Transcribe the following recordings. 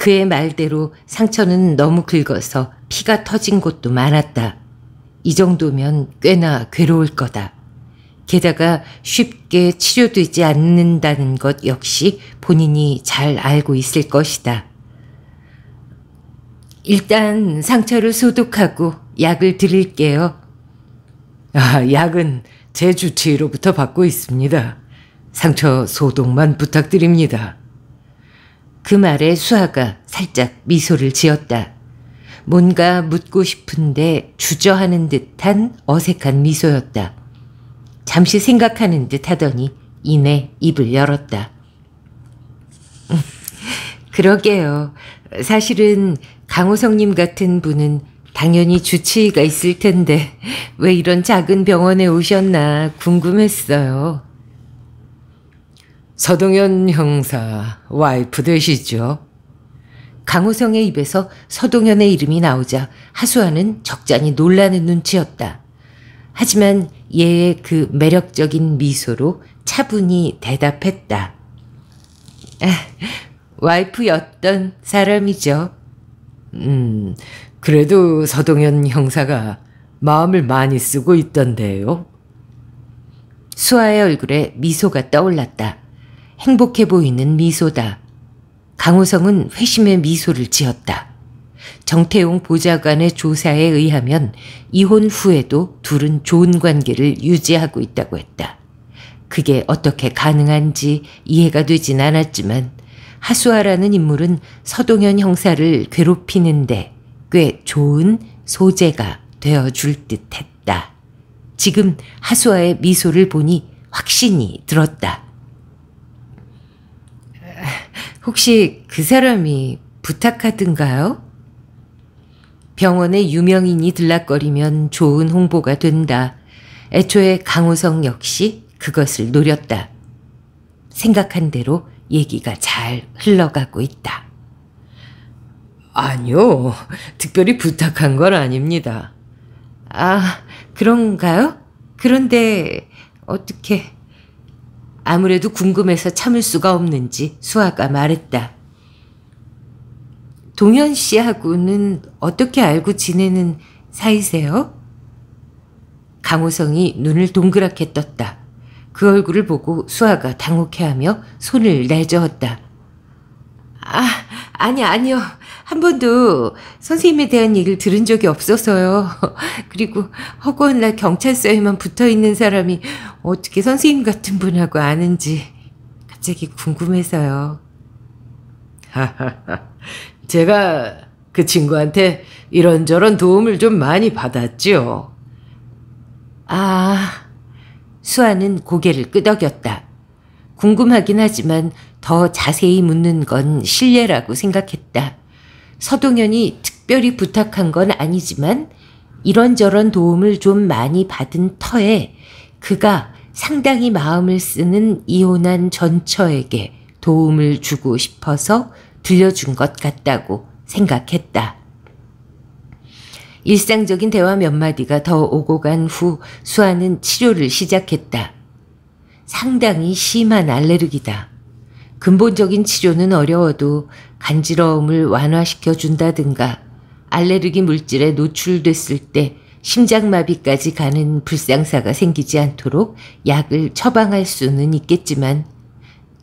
그의 말대로 상처는 너무 긁어서 피가 터진 곳도 많았다. 이 정도면 꽤나 괴로울 거다. 게다가 쉽게 치료되지 않는다는 것 역시 본인이 잘 알고 있을 것이다. 일단 상처를 소독하고 약을 드릴게요. 아, 약은 제 주치의로부터 받고 있습니다. 상처 소독만 부탁드립니다. 그 말에 수아가 살짝 미소를 지었다. 뭔가 묻고 싶은데 주저하는 듯한 어색한 미소였다. 잠시 생각하는 듯 하더니 이내 입을 열었다. 그러게요. 사실은 강호성님 같은 분은 당연히 주치의가 있을 텐데 왜 이런 작은 병원에 오셨나 궁금했어요. 서동현 형사 와이프 되시죠? 강우성의 입에서 서동현의 이름이 나오자 하수아는 적잖이 놀라는 눈치였다. 하지만 얘의 그 매력적인 미소로 차분히 대답했다. 아, 와이프였던 사람이죠. 음, 그래도 서동현 형사가 마음을 많이 쓰고 있던데요. 수아의 얼굴에 미소가 떠올랐다. 행복해 보이는 미소다. 강호성은 회심의 미소를 지었다. 정태용 보좌관의 조사에 의하면 이혼 후에도 둘은 좋은 관계를 유지하고 있다고 했다. 그게 어떻게 가능한지 이해가 되진 않았지만 하수아라는 인물은 서동현 형사를 괴롭히는데 꽤 좋은 소재가 되어줄 듯 했다. 지금 하수아의 미소를 보니 확신이 들었다. 혹시 그 사람이 부탁하든가요? 병원의 유명인이 들락거리면 좋은 홍보가 된다. 애초에 강호성 역시 그것을 노렸다. 생각한 대로 얘기가 잘 흘러가고 있다. 아니요. 특별히 부탁한 건 아닙니다. 아, 그런가요? 그런데 어떻게... 아무래도 궁금해서 참을 수가 없는지 수아가 말했다. 동현 씨하고는 어떻게 알고 지내는 사이세요? 강호성이 눈을 동그랗게 떴다. 그 얼굴을 보고 수아가 당혹해하며 손을 내저었다. 아, 아니 아니요. 한 번도 선생님에 대한 얘기를 들은 적이 없어서요. 그리고 허구한 날 경찰서에만 붙어 있는 사람이 어떻게 선생님 같은 분하고 아는지 갑자기 궁금해서요. 제가 그 친구한테 이런저런 도움을 좀 많이 받았지요. 아, 수아는 고개를 끄덕였다. 궁금하긴 하지만 더 자세히 묻는 건 실례라고 생각했다. 서동현이 특별히 부탁한 건 아니지만 이런저런 도움을 좀 많이 받은 터에 그가 상당히 마음을 쓰는 이혼한 전처에게 도움을 주고 싶어서 들려준 것 같다고 생각했다. 일상적인 대화 몇 마디가 더 오고 간 후 수아는 치료를 시작했다. 상당히 심한 알레르기다. 근본적인 치료는 어려워도 간지러움을 완화시켜 준다든가 알레르기 물질에 노출됐을 때 심장마비까지 가는 불상사가 생기지 않도록 약을 처방할 수는 있겠지만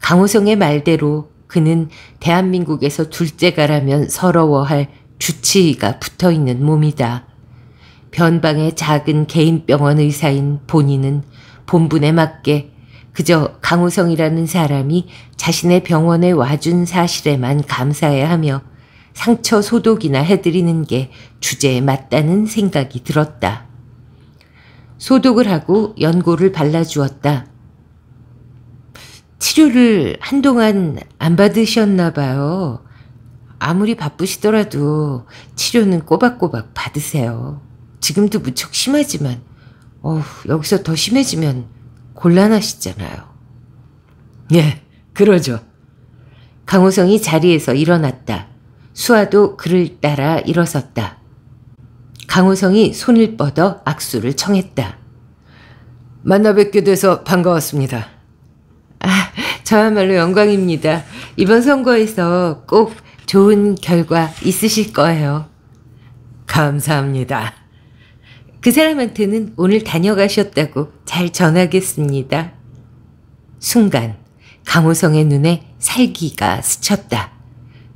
강호성의 말대로 그는 대한민국에서 둘째가라면 서러워할 주치의가 붙어 있는 몸이다. 변방의 작은 개인 병원 의사인 본인은 본분에 맞게 그저 강우성이라는 사람이 자신의 병원에 와준 사실에만 감사해야 하며 상처 소독이나 해드리는 게 주제에 맞다는 생각이 들었다. 소독을 하고 연고를 발라주었다. 치료를 한동안 안 받으셨나 봐요. 아무리 바쁘시더라도 치료는 꼬박꼬박 받으세요. 지금도 무척 심하지만, 어후 여기서 더 심해지면 곤란하시잖아요. 예, 그러죠. 강호성이 자리에서 일어났다. 수아도 그를 따라 일어섰다. 강호성이 손을 뻗어 악수를 청했다. 만나 뵙게 돼서 반가웠습니다. 아, 저야말로 영광입니다. 이번 선거에서 꼭 좋은 결과 있으실 거예요. 감사합니다. 그 사람한테는 오늘 다녀가셨다고 잘 전하겠습니다. 순간 강호성의 눈에 살기가 스쳤다.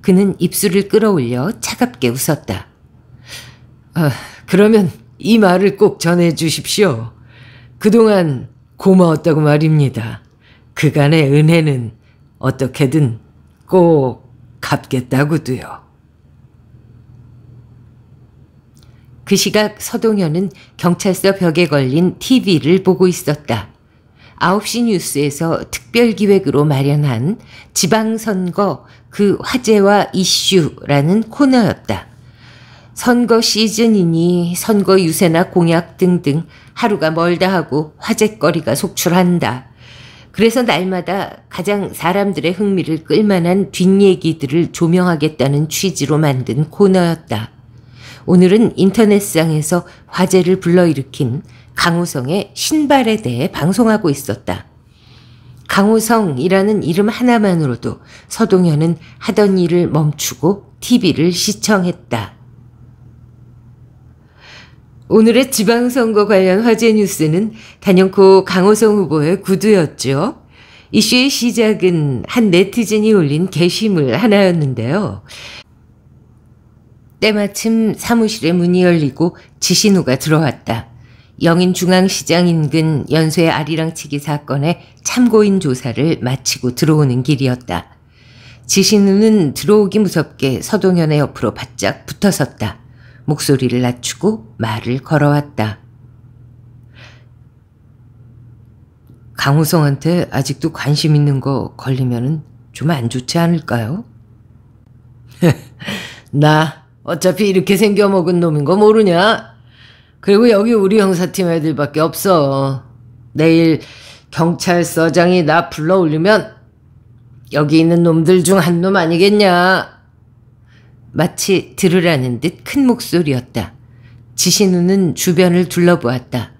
그는 입술을 끌어올려 차갑게 웃었다. 아, 그러면 이 말을 꼭 전해 주십시오. 그동안 고마웠다고 말입니다. 그간의 은혜는 어떻게든 꼭 갚겠다고도요. 그 시각 서동현은 경찰서 벽에 걸린 TV를 보고 있었다. 9시 뉴스에서 특별기획으로 마련한 지방선거 그 화제와 이슈라는 코너였다. 선거 시즌이니 선거 유세나 공약 등등 하루가 멀다 하고 화제거리가 속출한다. 그래서 날마다 가장 사람들의 흥미를 끌만한 뒷얘기들을 조명하겠다는 취지로 만든 코너였다. 오늘은 인터넷상에서 화제를 불러일으킨 강우성의 신발에 대해 방송하고 있었다. 강우성이라는 이름 하나만으로도 서동현은 하던 일을 멈추고 TV를 시청했다. 오늘의 지방선거 관련 화제 뉴스는 단연코 강호성 후보의 구두였죠. 이슈의 시작은 한 네티즌이 올린 게시물 하나였는데요. 때마침 사무실에 문이 열리고 지신우가 들어왔다. 영인중앙시장 인근 연쇄 아리랑치기 사건의 참고인 조사를 마치고 들어오는 길이었다. 지신우는 들어오기 무섭게 서동현의 옆으로 바짝 붙어섰다. 목소리를 낮추고 말을 걸어왔다. 강우성한테 아직도 관심 있는 거 걸리면 좀 안 좋지 않을까요? 나 어차피 이렇게 생겨먹은 놈인 거 모르냐? 그리고 여기 우리 형사팀 애들밖에 없어. 내일 경찰서장이 나 불러올리면 여기 있는 놈들 중 한 놈 아니겠냐? 마치 들으라는 듯 큰 목소리였다. 지신우는 주변을 둘러보았다.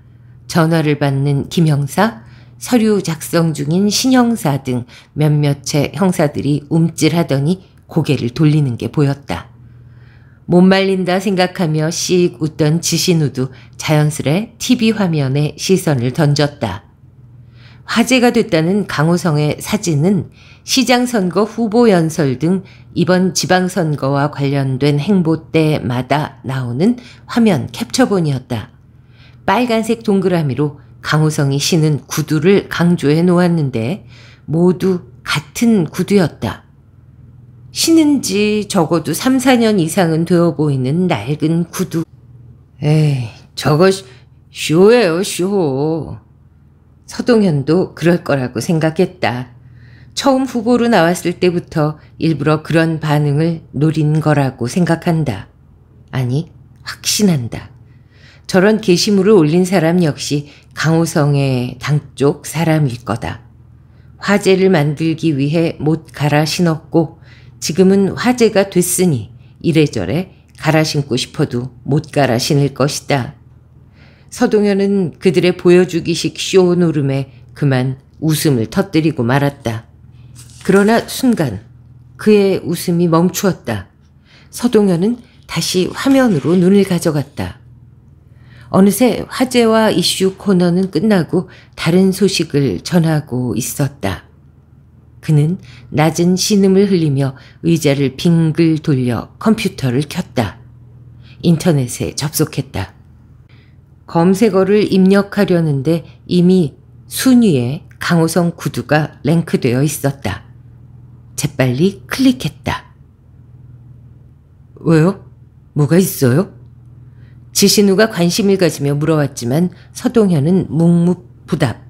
전화를 받는 김형사, 서류 작성 중인 신형사 등 몇몇의 형사들이 움찔하더니 고개를 돌리는 게 보였다. 못 말린다 생각하며 씩 웃던 지신우도 자연스레 TV 화면에 시선을 던졌다. 화제가 됐다는 강호성의 사진은 시장선거 후보 연설 등 이번 지방선거와 관련된 행보 때마다 나오는 화면 캡처본이었다. 빨간색 동그라미로 강호성이 신은 구두를 강조해 놓았는데 모두 같은 구두였다. 신은 지 적어도 3, 4년 이상은 되어 보이는 낡은 구두. 에이, 저거 쇼예요, 쇼. 서동현도 그럴 거라고 생각했다. 처음 후보로 나왔을 때부터 일부러 그런 반응을 노린 거라고 생각한다. 아니, 확신한다. 저런 게시물을 올린 사람 역시 강호성의 당쪽 사람일 거다. 화제를 만들기 위해 못 갈아 신었고 지금은 화제가 됐으니 이래저래 갈아 신고 싶어도 못 갈아 신을 것이다. 서동현은 그들의 보여주기식 쇼 노름에 그만 웃음을 터뜨리고 말았다. 그러나 순간 그의 웃음이 멈추었다. 서동현은 다시 화면으로 눈을 가져갔다. 어느새 화제와 이슈 코너는 끝나고 다른 소식을 전하고 있었다. 그는 낮은 신음을 흘리며 의자를 빙글 돌려 컴퓨터를 켰다. 인터넷에 접속했다. 검색어를 입력하려는데 이미 순위에 강호성 구두가 랭크되어 있었다. 재빨리 클릭했다. 왜요? 뭐가 있어요? 지신우가 관심을 가지며 물어왔지만 서동현은 묵묵부답,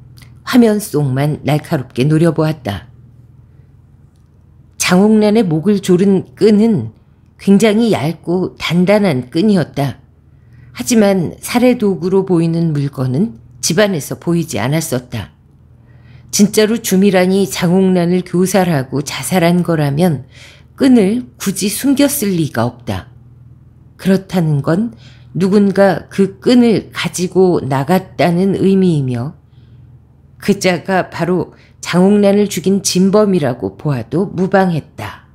화면 속만 날카롭게 노려보았다. 장옥란의 목을 조른 끈은 굉장히 얇고 단단한 끈이었다. 하지만 살해 도구로 보이는 물건은 집안에서 보이지 않았었다. 진짜로 주미란이 장옥란을 교살하고 자살한 거라면 끈을 굳이 숨겼을 리가 없다. 그렇다는 건 누군가 그 끈을 가지고 나갔다는 의미이며 그자가 바로 장욱란을 죽인 진범이라고 보아도 무방했다.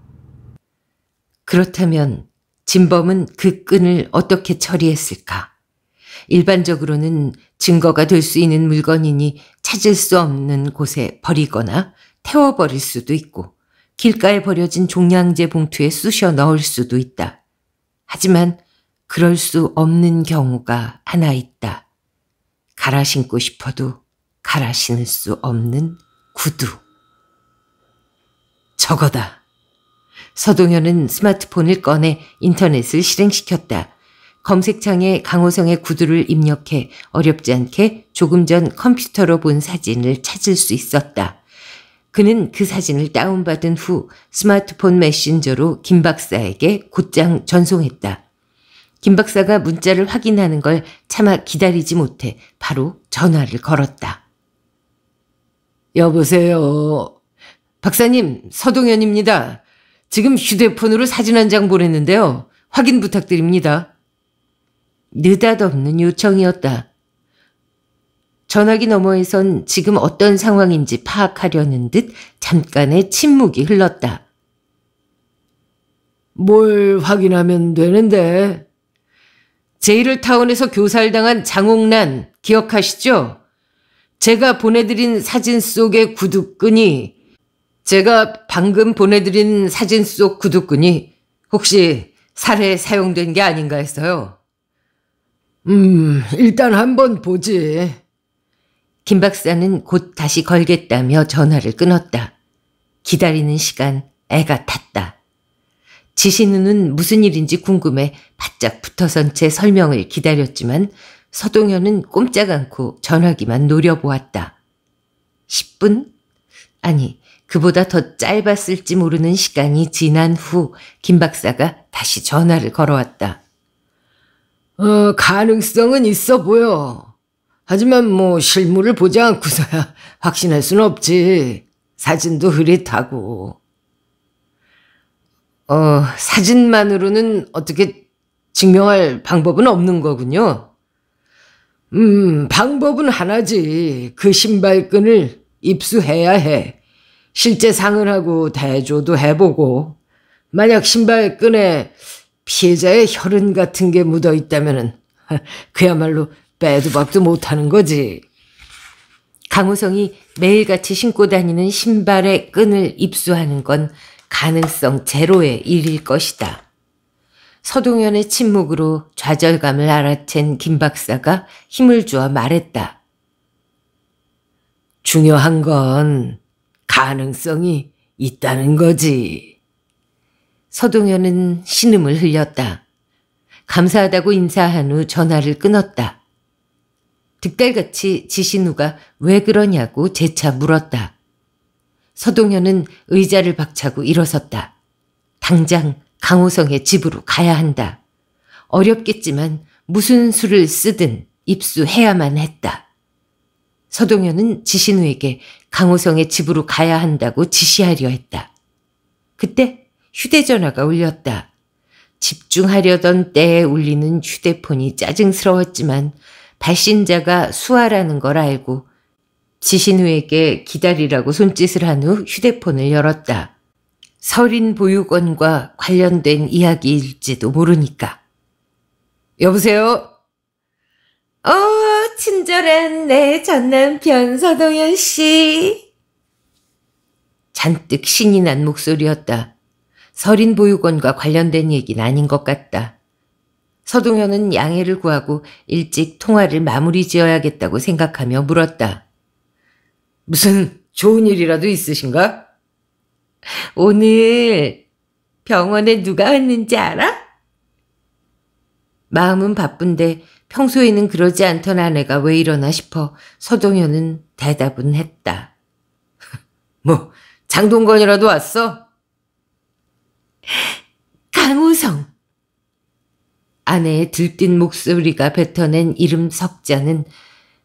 그렇다면 진범은 그 끈을 어떻게 처리했을까? 일반적으로는 증거가 될 수 있는 물건이니 찾을 수 없는 곳에 버리거나 태워버릴 수도 있고 길가에 버려진 종량제 봉투에 쑤셔 넣을 수도 있다. 하지만 그럴 수 없는 경우가 하나 있다. 갈아 신고 싶어도 갈아 신을 수 없는 구두. 저거다. 서동현은 스마트폰을 꺼내 인터넷을 실행시켰다. 검색창에 강호성의 구두를 입력해 어렵지 않게 조금 전 컴퓨터로 본 사진을 찾을 수 있었다. 그는 그 사진을 다운받은 후 스마트폰 메신저로 김 박사에게 곧장 전송했다. 김 박사가 문자를 확인하는 걸 차마 기다리지 못해 바로 전화를 걸었다. 여보세요. 박사님, 서동현입니다. 지금 휴대폰으로 사진 한 장 보냈는데요. 확인 부탁드립니다. 느닷없는 요청이었다. 전화기 너머에선 지금 어떤 상황인지 파악하려는 듯 잠깐의 침묵이 흘렀다. 뭘 확인하면 되는데? 제이을타원에서 교살당한 장옥란 기억하시죠? 제가 보내드린 사진 속의 구두끈이 제가 방금 보내드린 사진 속 구두끈이 혹시 살해 사용된 게 아닌가 해서요. 음, 일단 한번 보지. 김 박사는 곧 다시 걸겠다며 전화를 끊었다. 기다리는 시간 애가 탔다. 지신우는 무슨 일인지 궁금해 바짝 붙어선 채 설명을 기다렸지만 서동현은 꼼짝 않고 전화기만 노려보았다. 10분? 아니, 그보다 더 짧았을지 모르는 시간이 지난 후김 박사가 다시 전화를 걸어왔다. 어, 가능성은 있어 보여. 하지만 뭐 실물을 보지 않고서야 확신할 순 없지. 사진도 흐릿하고. 어, 사진만으로는 어떻게 증명할 방법은 없는 거군요. 음, 방법은 하나지. 그 신발끈을 입수해야 해. 실제 상을하고 대조도 해보고 만약 신발끈에 피해자의 혈흔 같은 게 묻어 있다면 그야말로 빼도 박도 못하는 거지. 강우성이 매일같이 신고 다니는 신발의 끈을 입수하는 건 가능성 제로의 일일 것이다. 서동현의 침묵으로 좌절감을 알아챈 김 박사가 힘을 주어 말했다. 중요한 건 가능성이 있다는 거지. 서동현은 신음을 흘렸다. 감사하다고 인사한 후 전화를 끊었다. 득달같이 지신우가 왜 그러냐고 재차 물었다. 서동현은 의자를 박차고 일어섰다. 당장 강호성의 집으로 가야 한다. 어렵겠지만 무슨 수를 쓰든 입수해야만 했다. 서동현은 지신우에게 강호성의 집으로 가야 한다고 지시하려 했다. 그때 휴대전화가 울렸다. 집중하려던 때에 울리는 휴대폰이 짜증스러웠지만 발신자가 수아라는 걸 알고 지신우에게 기다리라고 손짓을 한 후 휴대폰을 열었다. 서린 보육원과 관련된 이야기일지도 모르니까. 여보세요? 어, 친절한 내 전남편 서동현 씨. 잔뜩 신이 난 목소리였다. 서린 보육원과 관련된 얘기는 아닌 것 같다. 서동현은 양해를 구하고 일찍 통화를 마무리 지어야겠다고 생각하며 물었다. 무슨 좋은 일이라도 있으신가? 오늘 병원에 누가 왔는지 알아? 마음은 바쁜데 평소에는 그러지 않던 아내가 왜 이러나 싶어 서동현은 대답은 했다. 뭐 장동건이라도 왔어? 강우성. 아내의 들뜬 목소리가 뱉어낸 이름 석자는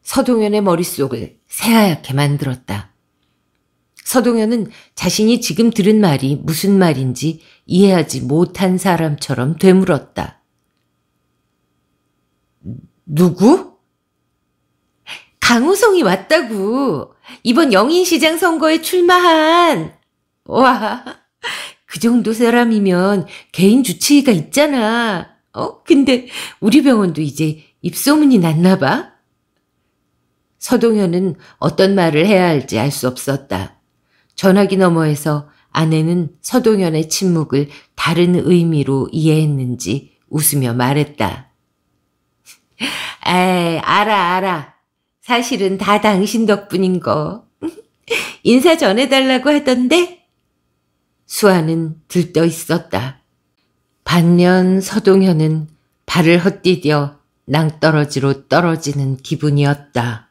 서동현의 머릿속을 새하얗게 만들었다. 서동현은 자신이 지금 들은 말이 무슨 말인지 이해하지 못한 사람처럼 되물었다. 누구? 강우성이 왔다고. 이번 영인시장 선거에 출마한. 와, 그 정도 사람이면 개인 주치의가 있잖아. 어, 근데 우리 병원도 이제 입소문이 났나 봐. 서동현은 어떤 말을 해야 할지 알 수 없었다. 전화기 너머에서 아내는 서동현의 침묵을 다른 의미로 이해했는지 웃으며 말했다. 에이, 알아, 알아. 사실은 다 당신 덕분인 거. 인사 전해달라고 하던데? 수아는 들떠 있었다. 반면 서동현은 발을 헛디뎌 낭떠러지로 떨어지는 기분이었다.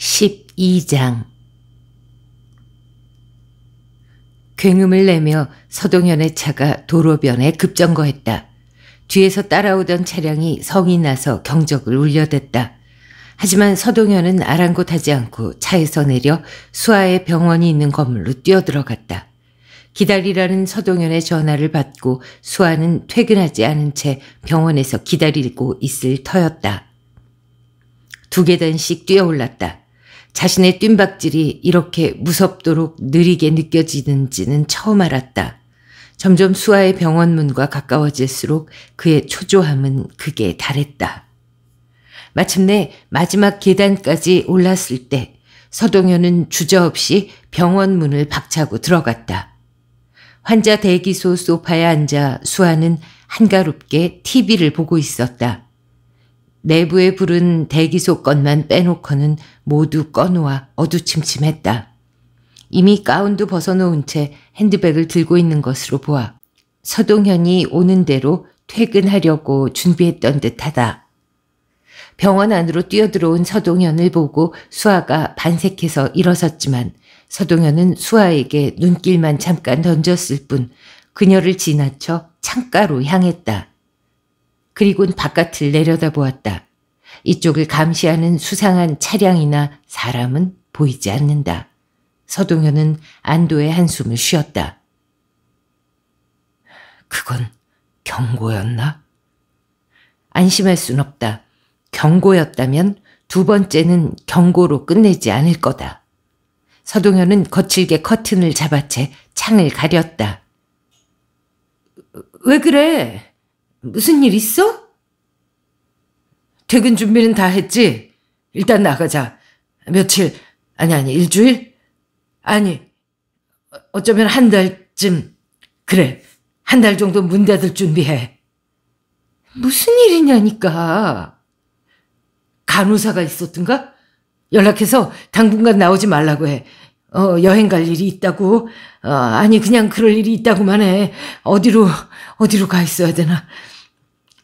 12장 굉음을 내며 서동현의 차가 도로변에 급정거했다. 뒤에서 따라오던 차량이 성이 나서 경적을 울려댔다. 하지만 서동현은 아랑곳하지 않고 차에서 내려 수아의 병원이 있는 건물로 뛰어들어갔다. 기다리라는 서동현의 전화를 받고 수아는 퇴근하지 않은 채 병원에서 기다리고 있을 터였다. 두 계단씩 뛰어올랐다. 자신의 뜀박질이 이렇게 무섭도록 느리게 느껴지는지는 처음 알았다. 점점 수아의 병원 문과 가까워질수록 그의 초조함은 극에 달했다. 마침내 마지막 계단까지 올랐을 때 서동현은 주저없이 병원 문을 박차고 들어갔다. 환자 대기소 소파에 앉아 수아는 한가롭게 TV를 보고 있었다. 내부에 부른 대기소 건만 빼놓고는 모두 꺼놓아 어두침침했다. 이미 가운도 벗어놓은 채 핸드백을 들고 있는 것으로 보아 서동현이 오는 대로 퇴근하려고 준비했던 듯하다. 병원 안으로 뛰어들어온 서동현을 보고 수아가 반색해서 일어섰지만 서동현은 수아에게 눈길만 잠깐 던졌을 뿐 그녀를 지나쳐 창가로 향했다. 그리곤 바깥을 내려다보았다. 이쪽을 감시하는 수상한 차량이나 사람은 보이지 않는다. 서동현은 안도의 한숨을 쉬었다. 그건 경고였나? 안심할 순 없다. 경고였다면 두 번째는 경고로 끝내지 않을 거다. 서동현은 거칠게 커튼을 잡아채 창을 가렸다. 왜 그래? 무슨 일 있어? 퇴근 준비는 다 했지? 일단 나가자. 며칠, 아니, 아니, 일주일? 아니, 어쩌면 한 달쯤. 그래, 한 달 정도 문 닫을 준비해. 무슨 일이냐니까. 간호사가 있었던가? 연락해서 당분간 나오지 말라고 해. 어, 여행 갈 일이 있다고? 어, 아니, 그냥 그럴 일이 있다고만 해. 어디로, 어디로 가 있어야 되나?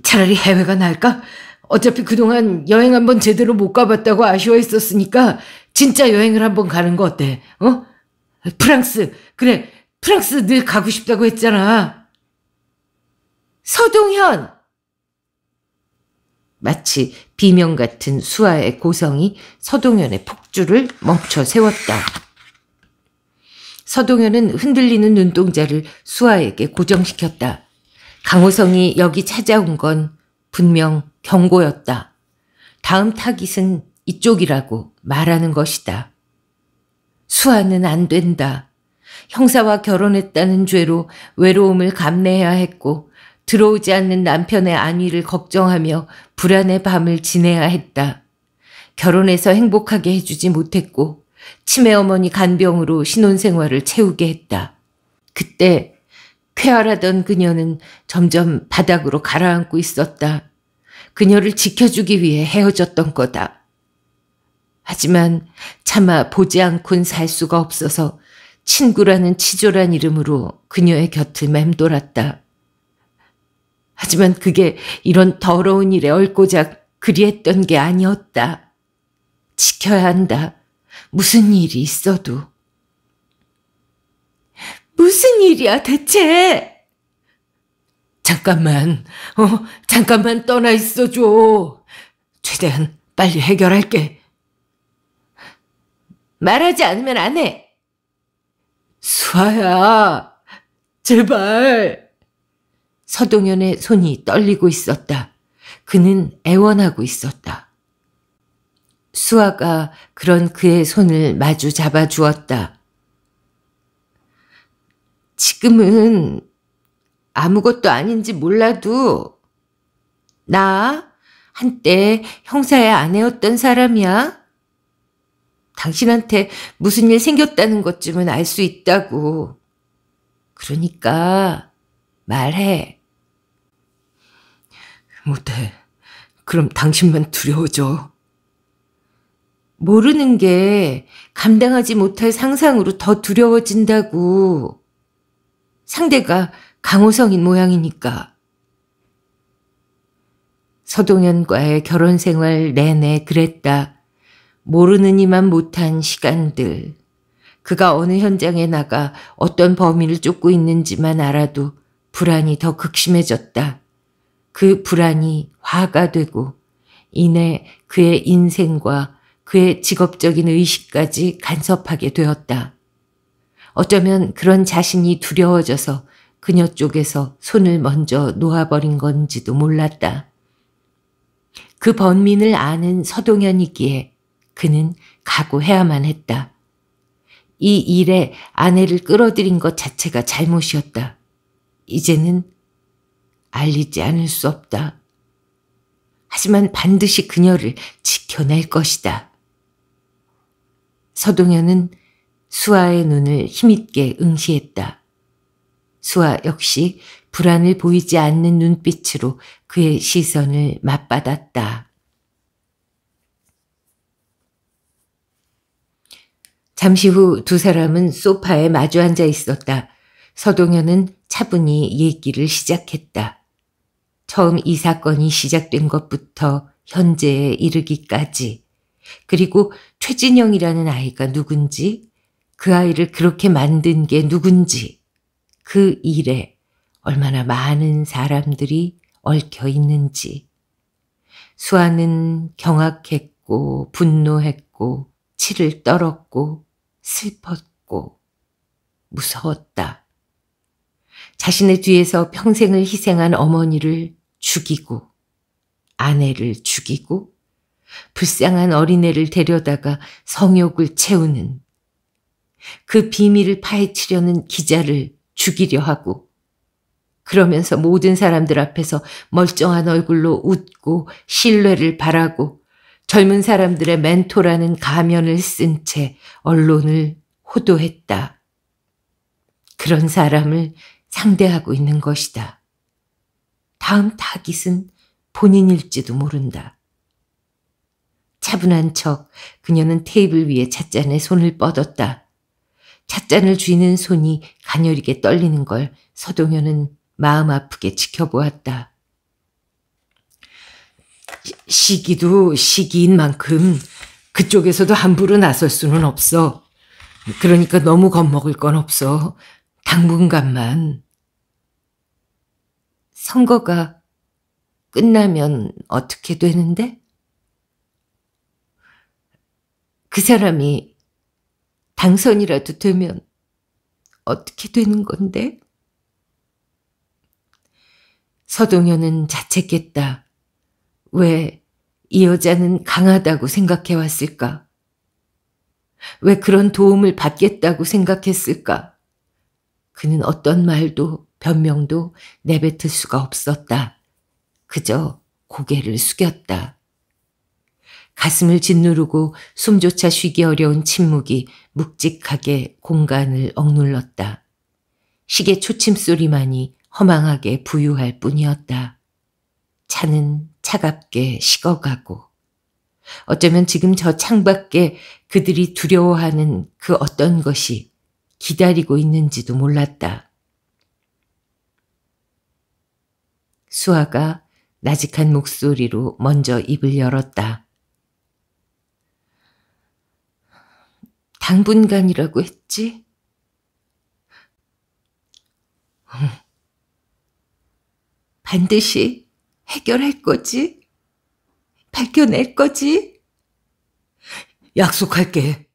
차라리 해외가 나을까? 어차피 그동안 여행 한 번 제대로 못 가봤다고 아쉬워했었으니까, 진짜 여행을 한 번 가는 거 어때? 어? 프랑스. 그래, 프랑스 늘 가고 싶다고 했잖아. 서동현! 마치 비명 같은 수아의 고성이 서동현의 폭주를 멈춰 세웠다. 서동현은 흔들리는 눈동자를 수아에게 고정시켰다. 강호성이 여기 찾아온 건 분명 경고였다. 다음 타깃은 이쪽이라고 말하는 것이다. 수아는 안 된다. 형사와 결혼했다는 죄로 외로움을 감내해야 했고 들어오지 않는 남편의 안위를 걱정하며 불안의 밤을 지내야 했다. 결혼해서 행복하게 해주지 못했고 치매 어머니 간병으로 신혼생활을 채우게 했다. 그때 쾌활하던 그녀는 점점 바닥으로 가라앉고 있었다. 그녀를 지켜주기 위해 헤어졌던 거다. 하지만 차마 보지 않곤 살 수가 없어서 친구라는 치졸한 이름으로 그녀의 곁을 맴돌았다. 하지만 그게 이런 더러운 일에 얽고자 그리했던 게 아니었다. 지켜야 한다. 무슨 일이 있어도. 무슨 일이야, 대체? 잠깐만, 어, 잠깐만 떠나 있어줘. 최대한 빨리 해결할게. 말하지 않으면 안 해. 수아야, 제발. 서동현의 손이 떨리고 있었다. 그는 애원하고 있었다. 수아가 그런 그의 손을 마주 잡아 주었다. 지금은 아무것도 아닌지 몰라도 나 한때 형사의 아내였던 사람이야. 당신한테 무슨 일 생겼다는 것쯤은 알 수 있다고. 그러니까 말해. 못해. 그럼 당신만 두려워져. 모르는 게 감당하지 못할 상상으로 더 두려워진다고. 상대가 강호성인 모양이니까. 서동현과의 결혼 생활 내내 그랬다. 모르는 이만 못한 시간들. 그가 어느 현장에 나가 어떤 범인을 쫓고 있는지만 알아도 불안이 더 극심해졌다. 그 불안이 화가 되고 이내 그의 인생과 그의 직업적인 의식까지 간섭하게 되었다. 어쩌면 그런 자신이 두려워져서 그녀 쪽에서 손을 먼저 놓아버린 건지도 몰랐다. 그 번민을 아는 서동현이기에 그는 각오해야만 했다. 이 일에 아내를 끌어들인 것 자체가 잘못이었다. 이제는 알리지 않을 수 없다. 하지만 반드시 그녀를 지켜낼 것이다. 서동현은 수아의 눈을 힘있게 응시했다. 수아 역시 불안을 보이지 않는 눈빛으로 그의 시선을 맞받았다. 잠시 후 두 사람은 소파에 마주 앉아 있었다. 서동현은 차분히 얘기를 시작했다. 처음 이 사건이 시작된 것부터 현재에 이르기까지 그리고 최진영이라는 아이가 누군지, 그 아이를 그렇게 만든 게 누군지, 그 일에 얼마나 많은 사람들이 얽혀 있는지. 수아는 경악했고, 분노했고, 치를 떨었고, 슬펐고, 무서웠다. 자신의 뒤에서 평생을 희생한 어머니를 죽이고, 아내를 죽이고, 불쌍한 어린애를 데려다가 성욕을 채우는 그 비밀을 파헤치려는 기자를 죽이려 하고 그러면서 모든 사람들 앞에서 멀쩡한 얼굴로 웃고 신뢰를 바라고 젊은 사람들의 멘토라는 가면을 쓴 채 언론을 호도했다. 그런 사람을 상대하고 있는 것이다. 다음 타깃은 본인일지도 모른다. 차분한 척 그녀는 테이블 위에 찻잔에 손을 뻗었다. 찻잔을 쥐는 손이 가녀리게 떨리는 걸 서동현은 마음 아프게 지켜보았다. 시기도 시기인 만큼 그쪽에서도 함부로 나설 수는 없어. 그러니까 너무 겁먹을 건 없어. 당분간만. 선거가 끝나면 어떻게 되는데? 그 사람이 당선이라도 되면 어떻게 되는 건데? 서동현은 자책했다. 왜 이 여자는 강하다고 생각해 왔을까? 왜 그런 도움을 받겠다고 생각했을까? 그는 어떤 말도 변명도 내뱉을 수가 없었다. 그저 고개를 숙였다. 가슴을 짓누르고 숨조차 쉬기 어려운 침묵이 묵직하게 공간을 억눌렀다. 시계 초침 소리만이 허망하게 부유할 뿐이었다. 차는 차갑게 식어가고 어쩌면 지금 저 창밖에 그들이 두려워하는 그 어떤 것이 기다리고 있는지도 몰랐다. 수아가 나직한 목소리로 먼저 입을 열었다. 당분간이라고 했지? 응. 어. 반드시 해결할 거지? 밝혀낼 거지? 약속할게.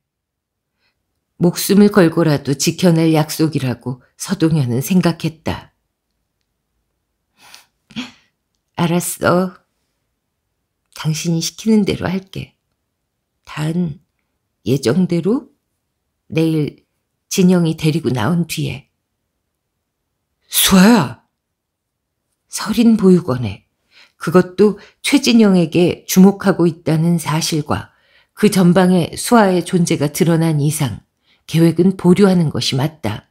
목숨을 걸고라도 지켜낼 약속이라고 서동현은 생각했다. 알았어. 당신이 시키는 대로 할게. 단, 예정대로 내일 진영이 데리고 나온 뒤에 수아야! 서린 보육원에 그것도 최진영에게 주목하고 있다는 사실과 그 전방에 수아의 존재가 드러난 이상 계획은 보류하는 것이 맞다.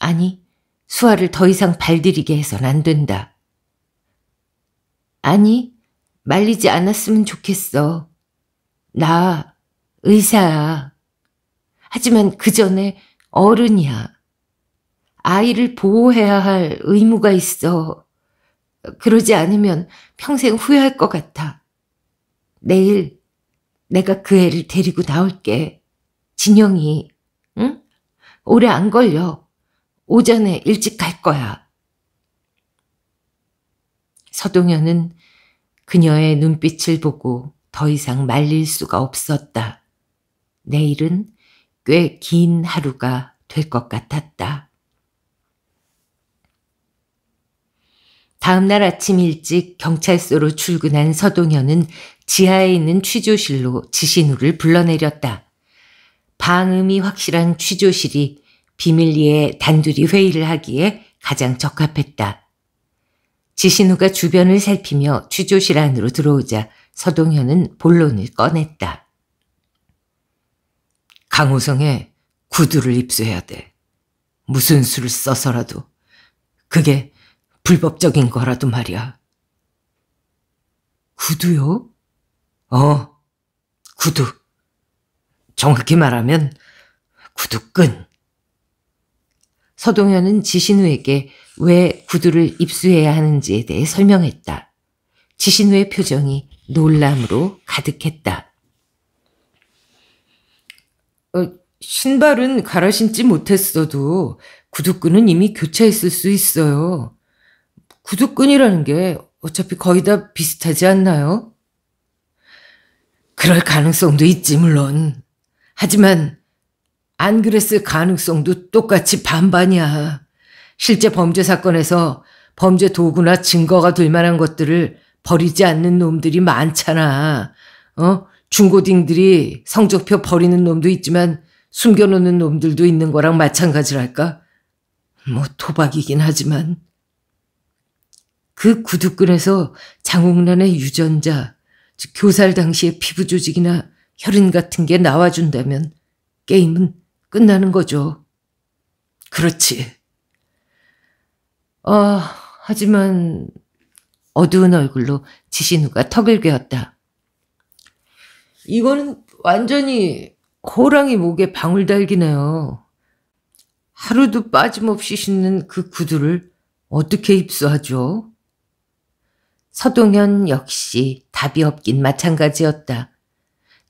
아니, 수아를 더 이상 발들이게 해선 안 된다. 아니, 말리지 않았으면 좋겠어. 나 의사야. 하지만 그 전에 어른이야. 아이를 보호해야 할 의무가 있어. 그러지 않으면 평생 후회할 것 같아. 내일 내가 그 애를 데리고 나올게. 진영이. 응? 오래 안 걸려. 오전에 일찍 갈 거야. 서동현은 그녀의 눈빛을 보고 더 이상 말릴 수가 없었다. 내일은 꽤 긴 하루가 될 것 같았다. 다음 날 아침 일찍 경찰서로 출근한 서동현은 지하에 있는 취조실로 지신우를 불러내렸다. 방음이 확실한 취조실이 비밀리에 단둘이 회의를 하기에 가장 적합했다. 지신우가 주변을 살피며 취조실 안으로 들어오자 서동현은 본론을 꺼냈다. 강호성에 구두를 입수해야 돼. 무슨 수를 써서라도 그게 불법적인 거라도 말이야. 구두요? 어, 구두. 정확히 말하면 구두끈. 서동현은 지신우에게 왜 구두를 입수해야 하는지에 대해 설명했다. 지신우의 표정이 놀람으로 가득했다. 어, 신발은 갈아 신지 못했어도 구두끈은 이미 교체했을 수 있어요. 구두끈이라는 게 어차피 거의 다 비슷하지 않나요? 그럴 가능성도 있지, 물론. 하지만 안 그랬을 가능성도 똑같이 반반이야. 실제 범죄 사건에서 범죄 도구나 증거가 될 만한 것들을 버리지 않는 놈들이 많잖아. 어? 중고딩들이 성적표 버리는 놈도 있지만 숨겨놓는 놈들도 있는 거랑 마찬가지랄까? 뭐 도박이긴 하지만. 그 구두끈에서 장홍란의 유전자, 즉 교살 당시의 피부 조직이나 혈흔 같은 게 나와준다면 게임은 끝나는 거죠. 그렇지. 아, 하지만 어두운 얼굴로 지신우가 턱을 괴었다. 이거는 완전히 호랑이 목에 방울 달기네요. 하루도 빠짐없이 신는 그 구두를 어떻게 입수하죠? 서동현 역시 답이 없긴 마찬가지였다.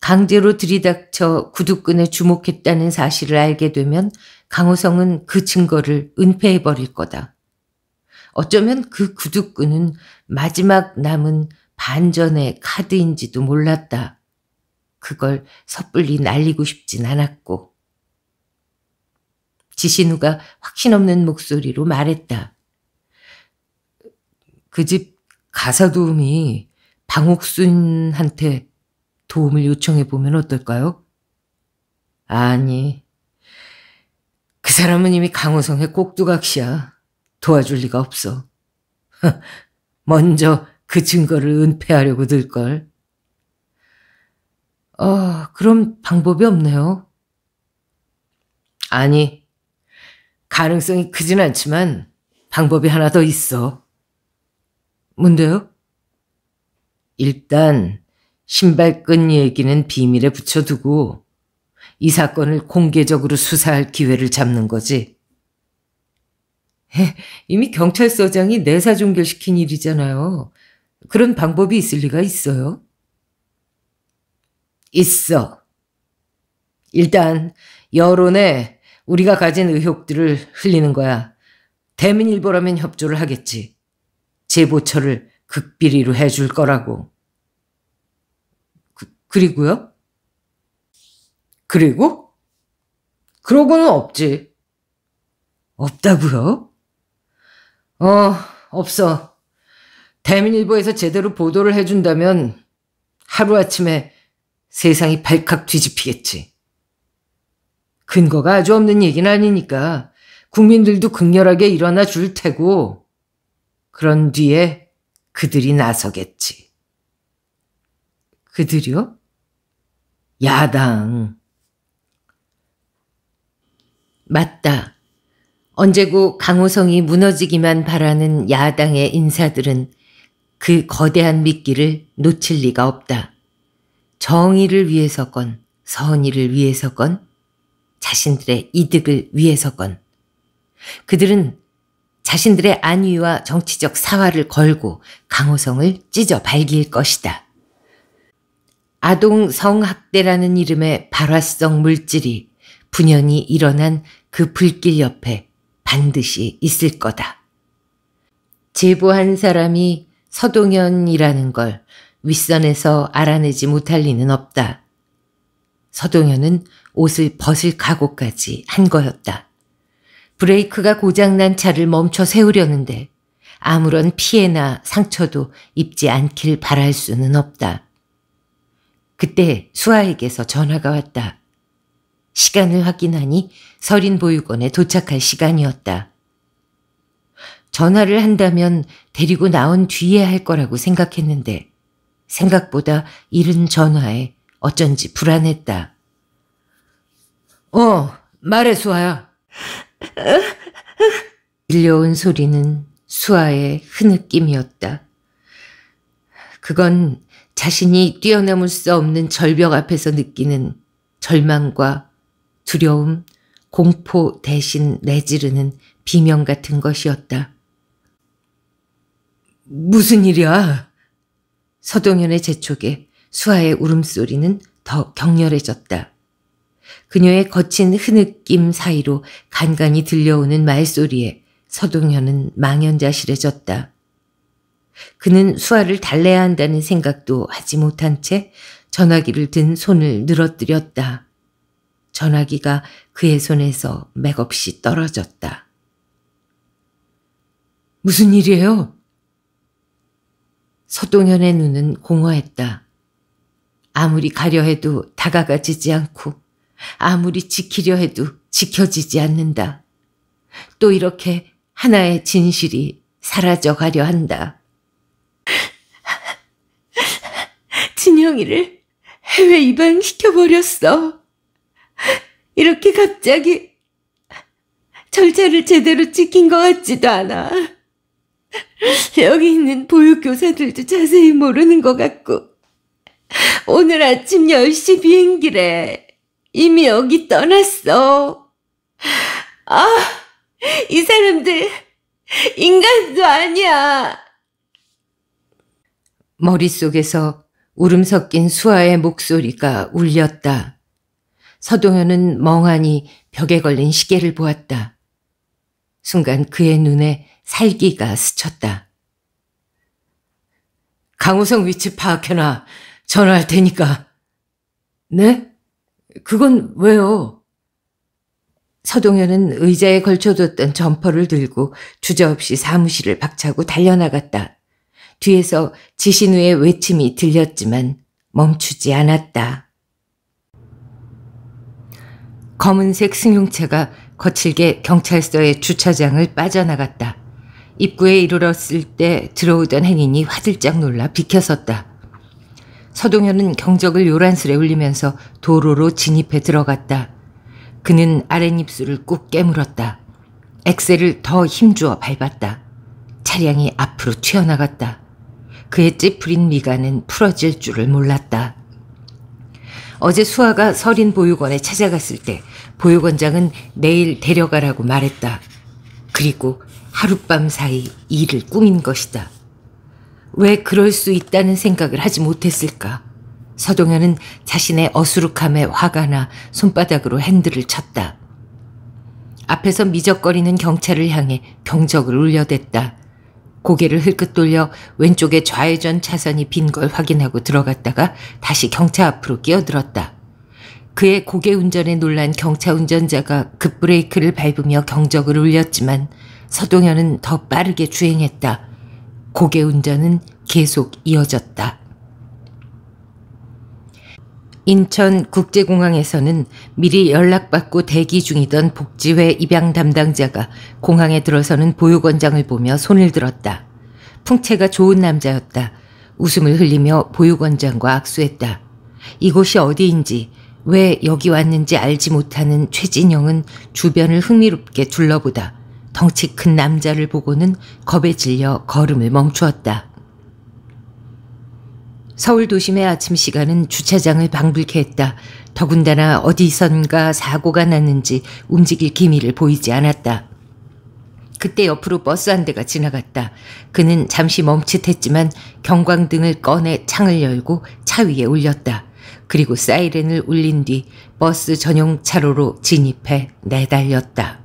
강제로 들이닥쳐 구두끈에 주목했다는 사실을 알게 되면 강호성은 그 증거를 은폐해버릴 거다. 어쩌면 그 구두끈은 마지막 남은 반전의 카드인지도 몰랐다. 그걸 섣불리 날리고 싶진 않았고. 지신우가 확신 없는 목소리로 말했다. 그 집 가사 도우미 방옥순한테 도움을 요청해 보면 어떨까요? 아니, 그 사람은 이미 강호성의 꼭두각시야. 도와줄 리가 없어. 먼저 그 증거를 은폐하려고 들걸. 어, 그럼 방법이 없네요. 아니, 가능성이 크진 않지만 방법이 하나 더 있어. 뭔데요? 일단 신발끈 얘기는 비밀에 붙여두고 이 사건을 공개적으로 수사할 기회를 잡는 거지. 이미 경찰서장이 내사 종결시킨 일이잖아요. 그런 방법이 있을 리가 있어요? 있어. 일단 여론에 우리가 가진 의혹들을 흘리는 거야. 대민일보라면 협조를 하겠지. 제보처를 극비리로 해줄 거라고. 그, 그리고요? 그리고? 그러고는 없지. 없다고요? 어, 없어. 대민일보에서 제대로 보도를 해준다면 하루아침에 세상이 발칵 뒤집히겠지. 근거가 아주 없는 얘기는 아니니까 국민들도 극렬하게 일어나 줄 테고 그런 뒤에 그들이 나서겠지. 그들이요? 야당. 맞다. 언제고 강호성이 무너지기만 바라는 야당의 인사들은 그 거대한 미끼를 놓칠 리가 없다. 정의를 위해서건 선의를 위해서건 자신들의 이득을 위해서건 그들은 자신들의 안위와 정치적 사활을 걸고 강호성을 찢어 발길 것이다. 아동 성학대라는 이름의 발화성 물질이 분연히 일어난 그 불길 옆에 반드시 있을 거다. 제보한 사람이 서동현이라는 걸 윗선에서 알아내지 못할 리는 없다. 서동현은 옷을 벗을 각오까지 한 거였다. 브레이크가 고장난 차를 멈춰 세우려는데 아무런 피해나 상처도 입지 않길 바랄 수는 없다. 그때 수아에게서 전화가 왔다. 시간을 확인하니 서린 보육원에 도착할 시간이었다. 전화를 한다면 데리고 나온 뒤에 할 거라고 생각했는데 생각보다 이른 전화에 어쩐지 불안했다. 어, 말해 수아야. 들려온 소리는 수아의 흐느낌이었다. 그건 자신이 뛰어넘을 수 없는 절벽 앞에서 느끼는 절망과 두려움, 공포 대신 내지르는 비명 같은 것이었다. 무슨 일이야? 서동현의 재촉에 수아의 울음소리는 더 격렬해졌다. 그녀의 거친 흐느낌 사이로 간간히 들려오는 말소리에 서동현은 망연자실해졌다. 그는 수아를 달래야 한다는 생각도 하지 못한 채 전화기를 든 손을 늘어뜨렸다. 전화기가 그의 손에서 맥없이 떨어졌다. 무슨 일이에요? 서동현의 눈은 공허했다. 아무리 가려 해도 다가가지지 않고 아무리 지키려 해도 지켜지지 않는다. 또 이렇게 하나의 진실이 사라져 가려 한다. 진영이를 해외 입양시켜버렸어. 이렇게 갑자기 절차를 제대로 지킨 것 같지도 않아. 여기 있는 보육교사들도 자세히 모르는 것 같고 오늘 아침 10시 비행기래. 이미 여기 떠났어. 아, 이 사람들 인간도 아니야. 머릿속에서 울음 섞인 수아의 목소리가 울렸다. 서동현은 멍하니 벽에 걸린 시계를 보았다. 순간 그의 눈에 살기가 스쳤다. 강우성 위치 파악해놔. 전화할 테니까. 네? 그건 왜요? 서동현은 의자에 걸쳐뒀던 점퍼를 들고 주저없이 사무실을 박차고 달려나갔다. 뒤에서 지신우의 외침이 들렸지만 멈추지 않았다. 검은색 승용차가 거칠게 경찰서의 주차장을 빠져나갔다. 입구에 이르렀을 때 들어오던 행인이 화들짝 놀라 비켜섰다. 서동현은 경적을 요란스레 울리면서 도로로 진입해 들어갔다. 그는 아랫입술을 꾹 깨물었다. 엑셀을 더 힘주어 밟았다. 차량이 앞으로 튀어나갔다. 그의 찌푸린 미간은 풀어질 줄을 몰랐다. 어제 수아가 서린 보육원에 찾아갔을 때 보육원장은 내일 데려가라고 말했다. 그리고 하룻밤 사이 일을 꾸민 것이다. 왜 그럴 수 있다는 생각을 하지 못했을까? 서동현은 자신의 어수룩함에 화가 나 손바닥으로 핸들을 쳤다. 앞에서 미적거리는 경찰을 향해 경적을 울려댔다. 고개를 흘끗 돌려 왼쪽에 좌회전 차선이 빈 걸 확인하고 들어갔다가 다시 경차 앞으로 끼어들었다. 그의 고개 운전에 놀란 경차 운전자가 급브레이크를 밟으며 경적을 울렸지만 서동현은 더 빠르게 주행했다. 고개 운전은 계속 이어졌다. 인천 국제공항에서는 미리 연락받고 대기 중이던 복지회 입양 담당자가 공항에 들어서는 보육원장을 보며 손을 들었다. 풍채가 좋은 남자였다. 웃음을 흘리며 보육원장과 악수했다. 이곳이 어디인지 왜 여기 왔는지 알지 못하는 최진영은 주변을 흥미롭게 둘러보다 덩치 큰 남자를 보고는 겁에 질려 걸음을 멈추었다. 서울 도심의 아침 시간은 주차장을 방불케 했다. 더군다나 어디선가 사고가 났는지 움직일 기미를 보이지 않았다. 그때 옆으로 버스 한 대가 지나갔다. 그는 잠시 멈칫했지만 경광등을 꺼내 창을 열고 차 위에 올렸다. 그리고 사이렌을 울린 뒤 버스 전용 차로로 진입해 내달렸다.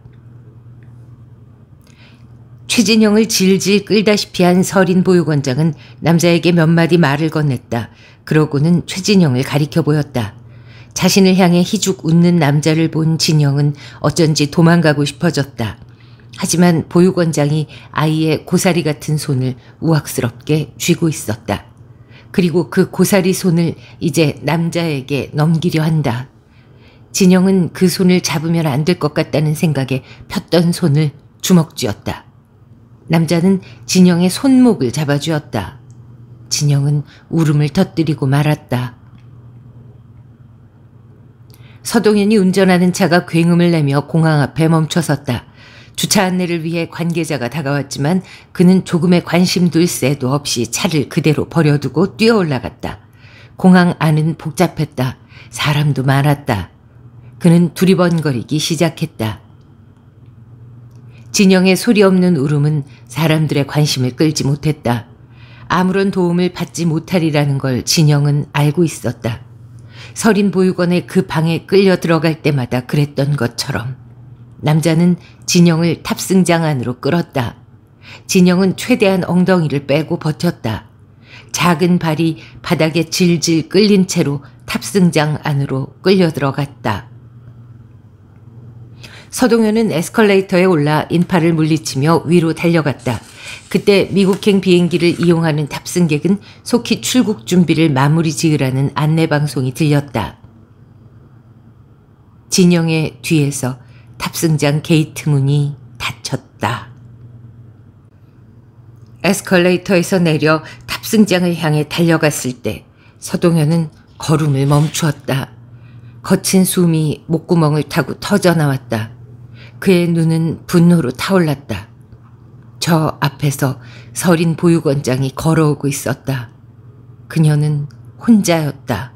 최진영을 질질 끌다시피 한 서린 보육원장은 남자에게 몇 마디 말을 건넸다. 그러고는 최진영을 가리켜 보였다. 자신을 향해 희죽 웃는 남자를 본 진영은 어쩐지 도망가고 싶어졌다. 하지만 보육원장이 아이의 고사리 같은 손을 우악스럽게 쥐고 있었다. 그리고 그 고사리 손을 이제 남자에게 넘기려 한다. 진영은 그 손을 잡으면 안 될 것 같다는 생각에 폈던 손을 주먹 쥐었다. 남자는 진영의 손목을 잡아주었다. 진영은 울음을 터뜨리고 말았다. 서동현이 운전하는 차가 굉음을 내며 공항 앞에 멈춰섰다. 주차 안내를 위해 관계자가 다가왔지만 그는 조금의 관심둘 새도 없이 차를 그대로 버려두고 뛰어 올라갔다. 공항 안은 복잡했다. 사람도 많았다. 그는 두리번거리기 시작했다. 진영의 소리 없는 울음은 사람들의 관심을 끌지 못했다. 아무런 도움을 받지 못하리라는 걸 진영은 알고 있었다. 서린 보육원의 그 방에 끌려 들어갈 때마다 그랬던 것처럼 남자는 진영을 탑승장 안으로 끌었다. 진영은 최대한 엉덩이를 빼고 버텼다. 작은 발이 바닥에 질질 끌린 채로 탑승장 안으로 끌려 들어갔다. 서동현은 에스컬레이터에 올라 인파를 물리치며 위로 달려갔다. 그때 미국행 비행기를 이용하는 탑승객은 속히 출국 준비를 마무리 지으라는 안내 방송이 들렸다. 진영의 뒤에서 탑승장 게이트 문이 닫혔다. 에스컬레이터에서 내려 탑승장을 향해 달려갔을 때 서동현은 걸음을 멈추었다. 거친 숨이 목구멍을 타고 터져나왔다. 그의 눈은 분노로 타올랐다. 저 앞에서 서린 보육원장이 걸어오고 있었다. 그녀는 혼자였다.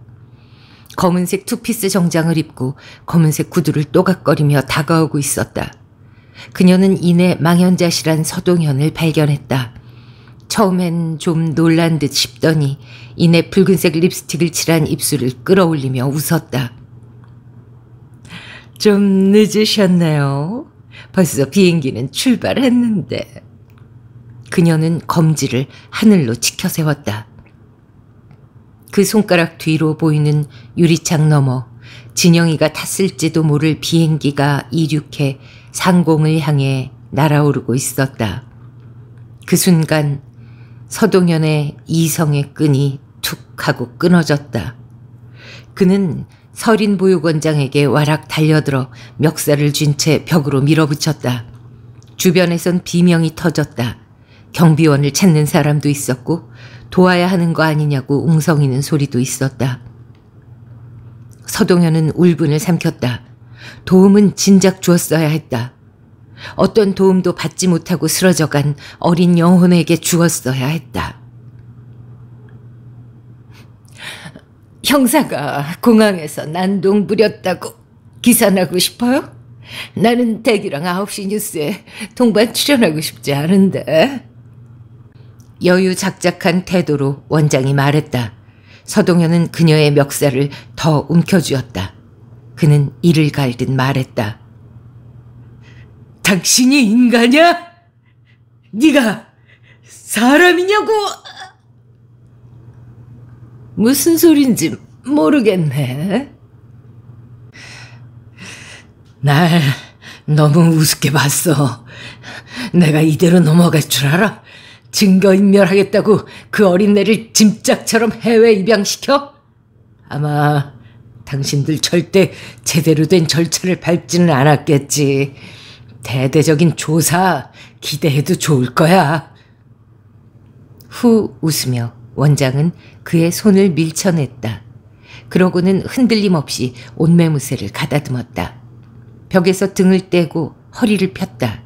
검은색 투피스 정장을 입고 검은색 구두를 또각거리며 다가오고 있었다. 그녀는 이내 망연자실한 서동현을 발견했다. 처음엔 좀 놀란 듯 싶더니 이내 붉은색 립스틱을 칠한 입술을 끌어올리며 웃었다. 좀 늦으셨네요. 벌써 비행기는 출발했는데. 그녀는 검지를 하늘로 치켜 세웠다. 그 손가락 뒤로 보이는 유리창 너머 진영이가 탔을지도 모를 비행기가 이륙해 상공을 향해 날아오르고 있었다. 그 순간 서동현의 이성의 끈이 툭 하고 끊어졌다. 그는 서린 보육원장에게 와락 달려들어 멱살을 쥔 채 벽으로 밀어붙였다. 주변에선 비명이 터졌다. 경비원을 찾는 사람도 있었고 도와야 하는 거 아니냐고 웅성이는 소리도 있었다. 서동현은 울분을 삼켰다. 도움은 진작 주었어야 했다. 어떤 도움도 받지 못하고 쓰러져간 어린 영혼에게 주었어야 했다. 형사가 공항에서 난동 부렸다고 기사나고 싶어요? 나는 댁이랑 9시 뉴스에 동반 출연하고 싶지 않은데. 여유작작한 태도로 원장이 말했다. 서동현은 그녀의 멱살을 더 움켜쥐었다. 그는 이를 갈듯 말했다. 당신이 인간이야? 네가 사람이냐고! 무슨 소린지 모르겠네. 날 너무 우습게 봤어. 내가 이대로 넘어갈 줄 알아? 증거인멸하겠다고 그 어린애를 짐짝처럼 해외 입양시켜? 아마 당신들 절대 제대로 된 절차를 밟지는 않았겠지. 대대적인 조사 기대해도 좋을 거야. 후 웃으며 원장은 그의 손을 밀쳐냈다. 그러고는 흔들림 없이 옷매무새를 가다듬었다. 벽에서 등을 떼고 허리를 폈다.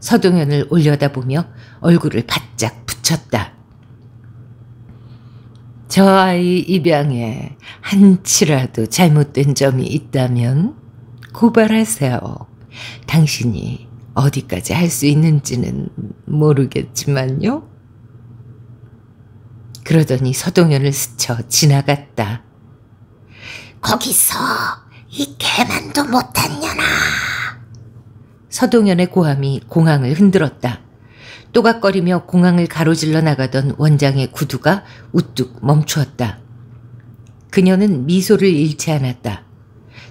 서동현을 올려다보며 얼굴을 바짝 붙였다. 저 아이 입양에 한치라도 잘못된 점이 있다면 고발하세요. 당신이 어디까지 할 수 있는지는 모르겠지만요. 그러더니 서동현을 스쳐 지나갔다. 거기서 이 개만도 못한 년아. 서동현의 고함이 공항을 흔들었다. 또각거리며 공항을 가로질러 나가던 원장의 구두가 우뚝 멈추었다. 그녀는 미소를 잃지 않았다.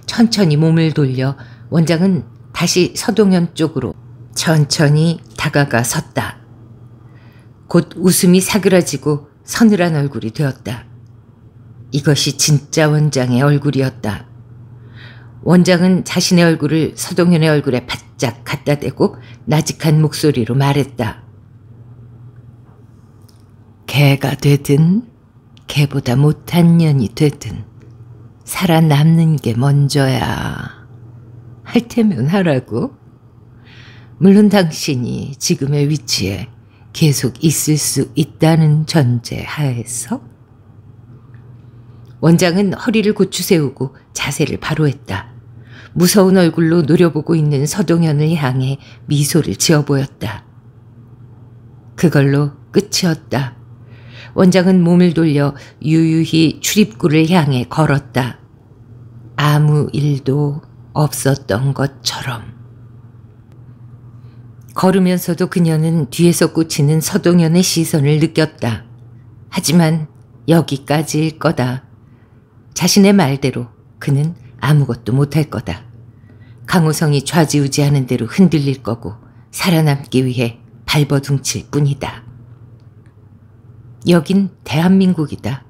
천천히 몸을 돌려 원장은 다시 서동현 쪽으로 천천히 다가가 섰다. 곧 웃음이 사그라지고 서늘한 얼굴이 되었다. 이것이 진짜 원장의 얼굴이었다. 원장은 자신의 얼굴을 서동현의 얼굴에 바짝 갖다 대고 나직한 목소리로 말했다. 개가 되든 개보다 못한 년이 되든 살아남는 게 먼저야. 할 테면 하라고. 물론 당신이 지금의 위치에 계속 있을 수 있다는 전제 하에서 원장은 허리를 고추 세우고 자세를 바로 했다. 무서운 얼굴로 노려보고 있는 서동현을 향해 미소를 지어 보였다. 그걸로 끝이었다. 원장은 몸을 돌려 유유히 출입구를 향해 걸었다. 아무 일도 없었던 것처럼. 걸으면서도 그녀는 뒤에서 꽂히는 서동현의 시선을 느꼈다. 하지만 여기까지일 거다. 자신의 말대로 그는 아무것도 못할 거다. 강우성이 좌지우지하는 대로 흔들릴 거고 살아남기 위해 발버둥칠 뿐이다. 여긴 대한민국이다.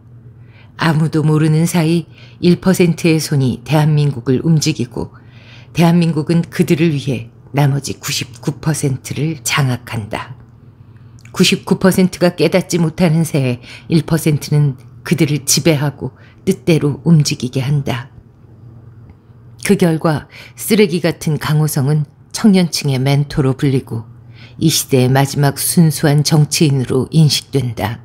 아무도 모르는 사이 1%의 손이 대한민국을 움직이고 대한민국은 그들을 위해 나머지 99%를 장악한다. 99%가 깨닫지 못하는 새에 1%는 그들을 지배하고 뜻대로 움직이게 한다. 그 결과 쓰레기 같은 강호성은 청년층의 멘토로 불리고 이 시대의 마지막 순수한 정치인으로 인식된다.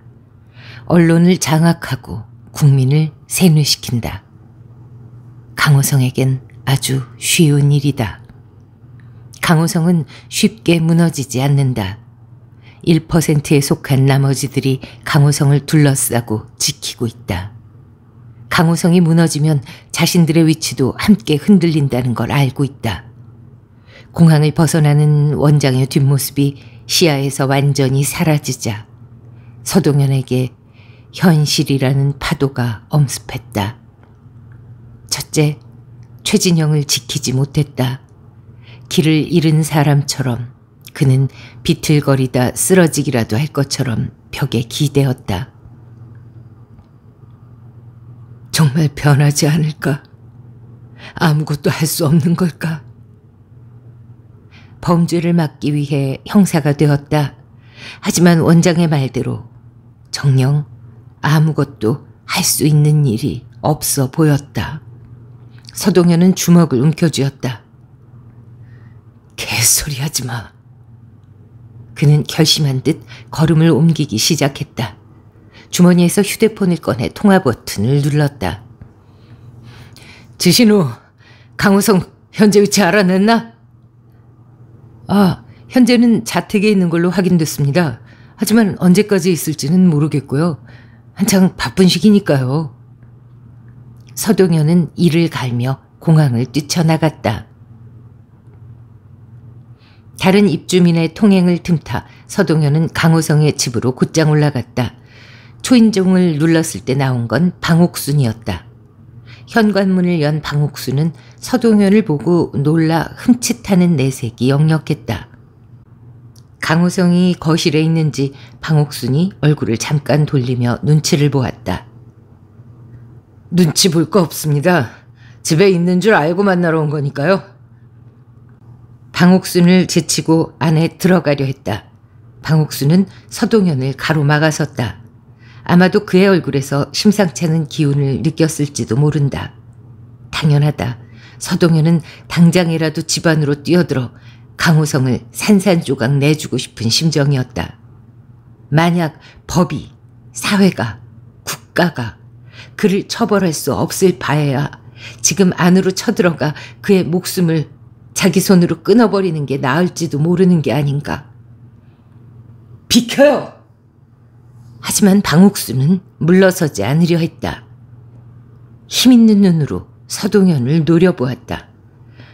언론을 장악하고 국민을 세뇌시킨다. 강호성에겐 아주 쉬운 일이다. 강호성은 쉽게 무너지지 않는다. 1%에 속한 나머지들이 강호성을 둘러싸고 지키고 있다. 강호성이 무너지면 자신들의 위치도 함께 흔들린다는 걸 알고 있다. 공항을 벗어나는 원장의 뒷모습이 시야에서 완전히 사라지자 서동현에게 현실이라는 파도가 엄습했다. 첫째, 최진영을 지키지 못했다. 길을 잃은 사람처럼 그는 비틀거리다 쓰러지기라도 할 것처럼 벽에 기대었다. 정말 변하지 않을까? 아무것도 할 수 없는 걸까? 범죄를 막기 위해 형사가 되었다. 하지만 원장의 말대로 정녕 아무것도 할 수 있는 일이 없어 보였다. 서동현은 주먹을 움켜쥐었다. 개소리 하지 마. 그는 결심한 듯 걸음을 옮기기 시작했다. 주머니에서 휴대폰을 꺼내 통화 버튼을 눌렀다. 지신우, 강우성 현재 위치 알아냈나? 아, 현재는 자택에 있는 걸로 확인됐습니다. 하지만 언제까지 있을지는 모르겠고요. 한창 바쁜 시기니까요. 서동현은 이를 갈며 공항을 뛰쳐나갔다. 다른 입주민의 통행을 틈타 서동현은 강호성의 집으로 곧장 올라갔다. 초인종을 눌렀을 때 나온 건 방옥순이었다. 현관문을 연 방옥순은 서동현을 보고 놀라 흠칫하는 내색이 역력했다. 강호성이 거실에 있는지 방옥순이 얼굴을 잠깐 돌리며 눈치를 보았다. 눈치 볼 거 없습니다. 집에 있는 줄 알고 만나러 온 거니까요. 방옥순을 제치고 안에 들어가려 했다. 방옥순은 서동현을 가로막아 섰다. 아마도 그의 얼굴에서 심상치 않은 기운을 느꼈을지도 모른다. 당연하다. 서동현은 당장이라도 집안으로 뛰어들어 강호성을 산산조각 내주고 싶은 심정이었다. 만약 법이, 사회가, 국가가 그를 처벌할 수 없을 바에야 지금 안으로 쳐들어가 그의 목숨을 자기 손으로 끊어버리는 게 나을지도 모르는 게 아닌가. 비켜요! 하지만 방옥수는 물러서지 않으려 했다. 힘있는 눈으로 서동현을 노려보았다.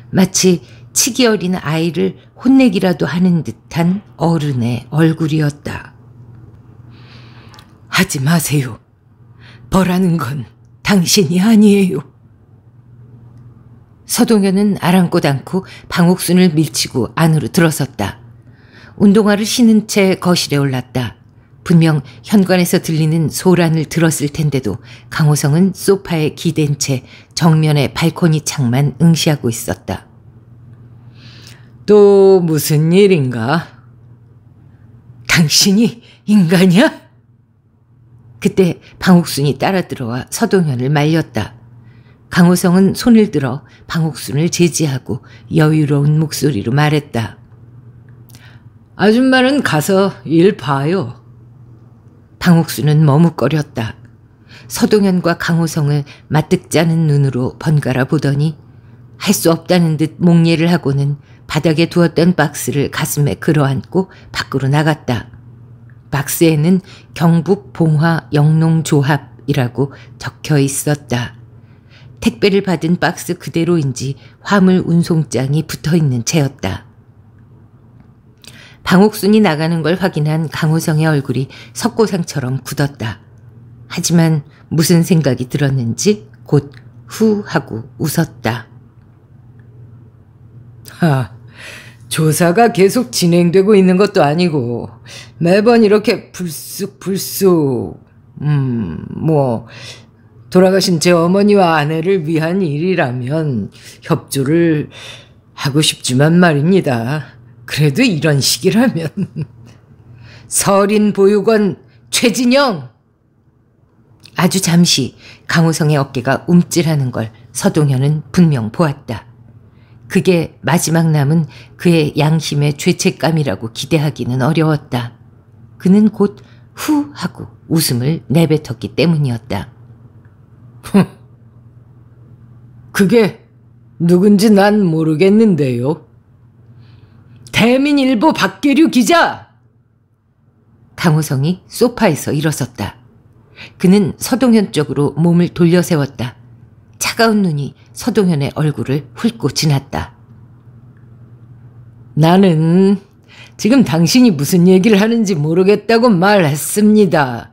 마치 치기 어린 아이를 혼내기라도 하는 듯한 어른의 얼굴이었다. 하지 마세요. 벌하는 건 당신이 아니에요. 서동현은 아랑곳 않고 방옥순을 밀치고 안으로 들어섰다. 운동화를 신은 채 거실에 올랐다. 분명 현관에서 들리는 소란을 들었을 텐데도 강호성은 소파에 기댄 채 정면의 발코니 창만 응시하고 있었다. 또 무슨 일인가? 당신이 인간이야? 그때 방옥순이 따라 들어와 서동현을 말렸다. 강호성은 손을 들어 방옥순을 제지하고 여유로운 목소리로 말했다. 아줌마는 가서 일 봐요. 방옥순은 머뭇거렸다. 서동현과 강호성을 마뜩지 않은 눈으로 번갈아 보더니 할 수 없다는 듯목례를 하고는 바닥에 두었던 박스를 가슴에 끌어안고 밖으로 나갔다. 박스에는 경북 봉화 영농조합이라고 적혀 있었다. 택배를 받은 박스 그대로인지 화물 운송장이 붙어 있는 채였다. 방옥순이 나가는 걸 확인한 강호성의 얼굴이 석고상처럼 굳었다. 하지만 무슨 생각이 들었는지 곧 후 하고 웃었다. 하, 조사가 계속 진행되고 있는 것도 아니고 매번 이렇게 불쑥불쑥 음, 뭐 돌아가신 제 어머니와 아내를 위한 일이라면 협조를 하고 싶지만 말입니다. 그래도 이런 식이라면. 서린 보육원 최진영! 아주 잠시 강우성의 어깨가 움찔하는 걸 서동현은 분명 보았다. 그게 마지막 남은 그의 양심의 죄책감이라고 기대하기는 어려웠다. 그는 곧 후 하고 웃음을 내뱉었기 때문이었다. 그게 누군지 난 모르겠는데요. 대민일보 박계류 기자! 강호성이 소파에서 일어섰다. 그는 서동현 쪽으로 몸을 돌려 세웠다. 차가운 눈이 서동현의 얼굴을 훑고 지났다. 나는 지금 당신이 무슨 얘기를 하는지 모르겠다고 말했습니다.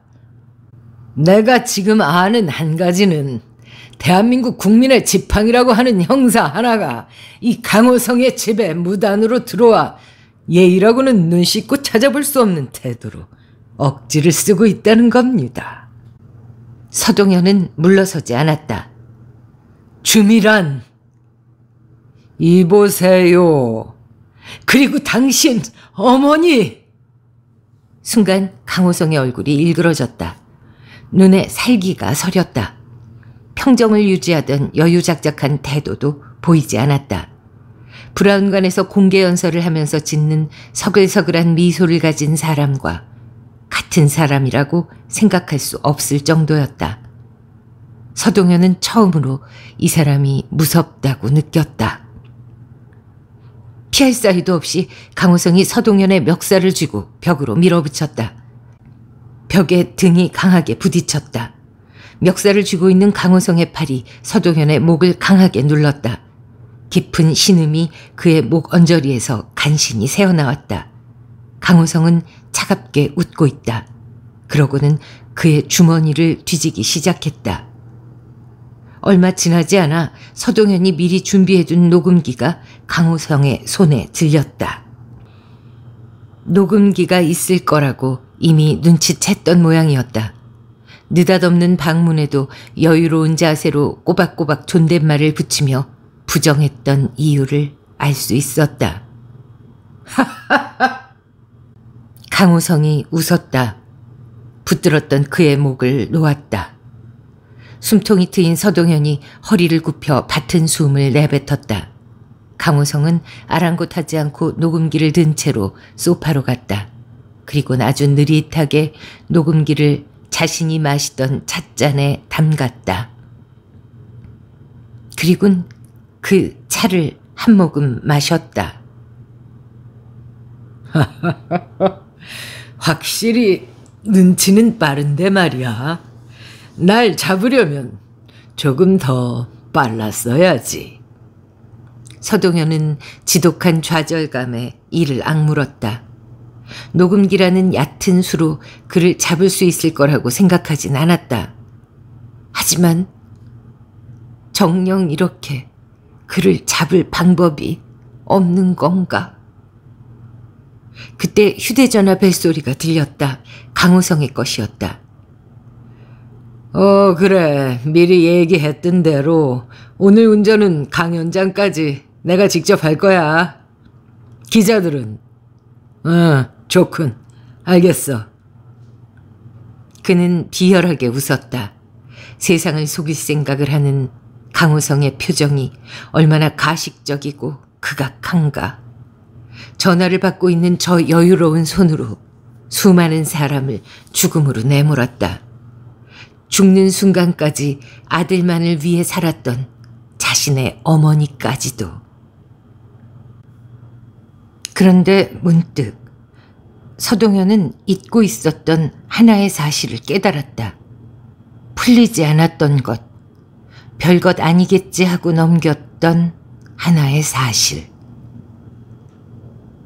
내가 지금 아는 한 가지는 대한민국 국민의 지팡이라고 하는 형사 하나가 이 강호성의 집에 무단으로 들어와 예의라고는 눈 씻고 찾아볼 수 없는 태도로 억지를 쓰고 있다는 겁니다. 서동현은 물러서지 않았다. 주미란 이보세요. 그리고 당신 어머니 순간 강호성의 얼굴이 일그러졌다. 눈에 살기가 서렸다. 평정을 유지하던 여유작작한 태도도 보이지 않았다. 브라운관에서 공개 연설을 하면서 짓는 서글서글한 미소를 가진 사람과 같은 사람이라고 생각할 수 없을 정도였다. 서동현은 처음으로 이 사람이 무섭다고 느꼈다. 피할 사이도 없이 강호성이 서동현의 멱살을 쥐고 벽으로 밀어붙였다. 벽에 등이 강하게 부딪혔다. 멱살을 쥐고 있는 강호성의 팔이 서동현의 목을 강하게 눌렀다. 깊은 신음이 그의 목 언저리에서 간신히 새어나왔다. 강호성은 차갑게 웃고 있다. 그러고는 그의 주머니를 뒤지기 시작했다. 얼마 지나지 않아 서동현이 미리 준비해둔 녹음기가 강호성의 손에 들렸다. 녹음기가 있을 거라고 이미 눈치챘던 모양이었다. 느닷없는 방문에도 여유로운 자세로 꼬박꼬박 존댓말을 붙이며 부정했던 이유를 알 수 있었다. 하하하! 강우성이 웃었다. 붙들었던 그의 목을 놓았다. 숨통이 트인 서동현이 허리를 굽혀 밭은 숨을 내뱉었다. 강우성은 아랑곳하지 않고 녹음기를 든 채로 소파로 갔다. 그리고 아주 느릿하게 녹음기를 자신이 마시던 찻잔에 담갔다. 그리곤 그 차를 한 모금 마셨다. 확실히 눈치는 빠른데 말이야. 날 잡으려면 조금 더 빨랐어야지. 서동현은 지독한 좌절감에 이를 악물었다. 녹음기라는 얕은 수로 그를 잡을 수 있을 거라고 생각하진 않았다. 하지만 정령 이렇게 그를 잡을 방법이 없는 건가? 그때 휴대전화 벨소리가 들렸다. 강호성의 것이었다. 어, 그래. 미리 얘기했던 대로 오늘 운전은 강현장까지 내가 직접 할 거야. 기자들은, 응, 어, 좋군. 알겠어. 그는 비열하게 웃었다. 세상을 속일 생각을 하는 강호성의 표정이 얼마나 가식적이고 극악한가. 전화를 받고 있는 저 여유로운 손으로 수많은 사람을 죽음으로 내몰았다. 죽는 순간까지 아들만을 위해 살았던 자신의 어머니까지도. 그런데 문득 서동현은 잊고 있었던 하나의 사실을 깨달았다. 풀리지 않았던 것, 별것 아니겠지 하고 넘겼던 하나의 사실.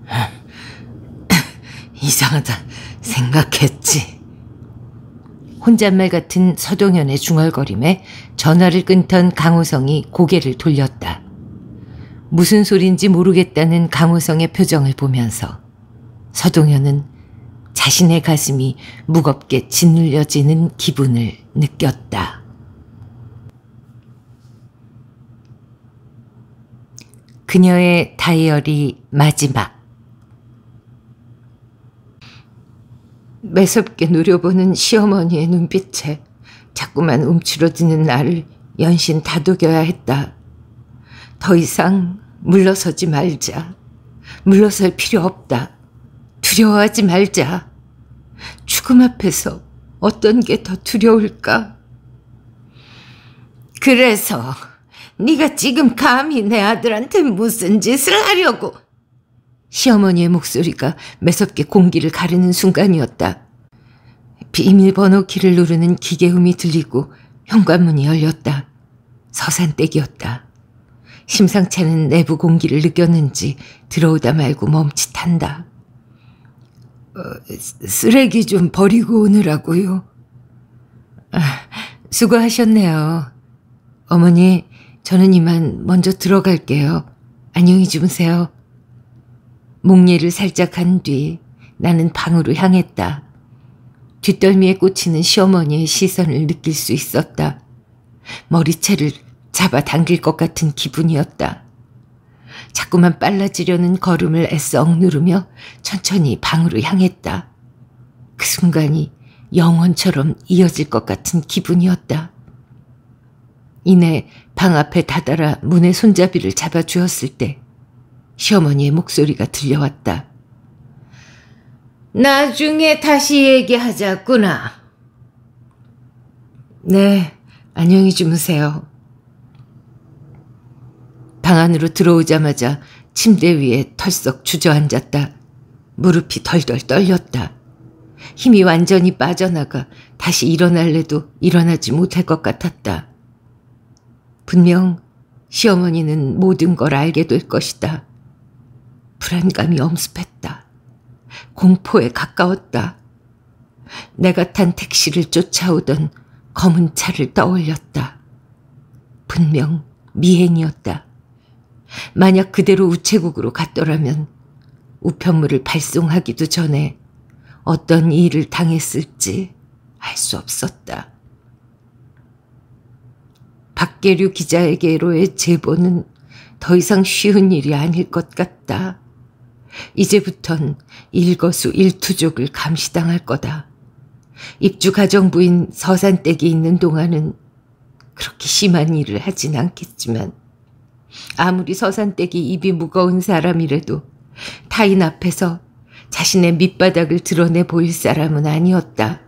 이상하다 생각했지. 혼잣말 같은 서동현의 중얼거림에 전화를 끊던 강호성이 고개를 돌렸다. 무슨 소린지 모르겠다는 강호성의 표정을 보면서 서동현은 자신의 가슴이 무겁게 짓눌려지는 기분을 느꼈다. 그녀의 다이어리 마지막 매섭게 노려보는 시어머니의 눈빛에 자꾸만 움츠러지는 나를 연신 다독여야 했다. 더 이상 물러서지 말자. 물러설 필요 없다. 두려워하지 말자. 죽음 앞에서 어떤 게 더 두려울까? 그래서 네가 지금 감히 내 아들한테 무슨 짓을 하려고? 시어머니의 목소리가 매섭게 공기를 가르는 순간이었다. 비밀번호 키를 누르는 기계음이 들리고 현관문이 열렸다. 서산댁이었다. 심상찮은 내부 공기를 느꼈는지 들어오다 말고 멈칫한다. 어, 쓰레기 좀 버리고 오느라고요. 아, 수고하셨네요. 어머니, 저는 이만 먼저 들어갈게요. 안녕히 주무세요. 목례를 살짝 한 뒤 나는 방으로 향했다. 뒷덜미에 꽂히는 시어머니의 시선을 느낄 수 있었다. 머리채를 잡아당길 것 같은 기분이었다. 자꾸만 빨라지려는 걸음을 애써 억누르며 천천히 방으로 향했다. 그 순간이 영원처럼 이어질 것 같은 기분이었다. 이내 방 앞에 다다라 문의 손잡이를 잡아주었을 때 시어머니의 목소리가 들려왔다. 나중에 다시 얘기하자꾸나. 네, 안녕히 주무세요. 방 안으로 들어오자마자 침대 위에 털썩 주저앉았다. 무릎이 덜덜 떨렸다. 힘이 완전히 빠져나가 다시 일어날래도 일어나지 못할 것 같았다. 분명 시어머니는 모든 걸 알게 될 것이다. 불안감이 엄습했다. 공포에 가까웠다. 내가 탄 택시를 쫓아오던 검은 차를 떠올렸다. 분명 미행이었다. 만약 그대로 우체국으로 갔더라면 우편물을 발송하기도 전에 어떤 일을 당했을지 알 수 없었다. 박계류 기자에게로의 제보는 더 이상 쉬운 일이 아닐 것 같다. 이제부턴 일거수 일투족을 감시당할 거다. 입주 가정부인 서산댁이 있는 동안은 그렇게 심한 일을 하진 않겠지만 아무리 서산댁이 입이 무거운 사람이라도 타인 앞에서 자신의 밑바닥을 드러내 보일 사람은 아니었다.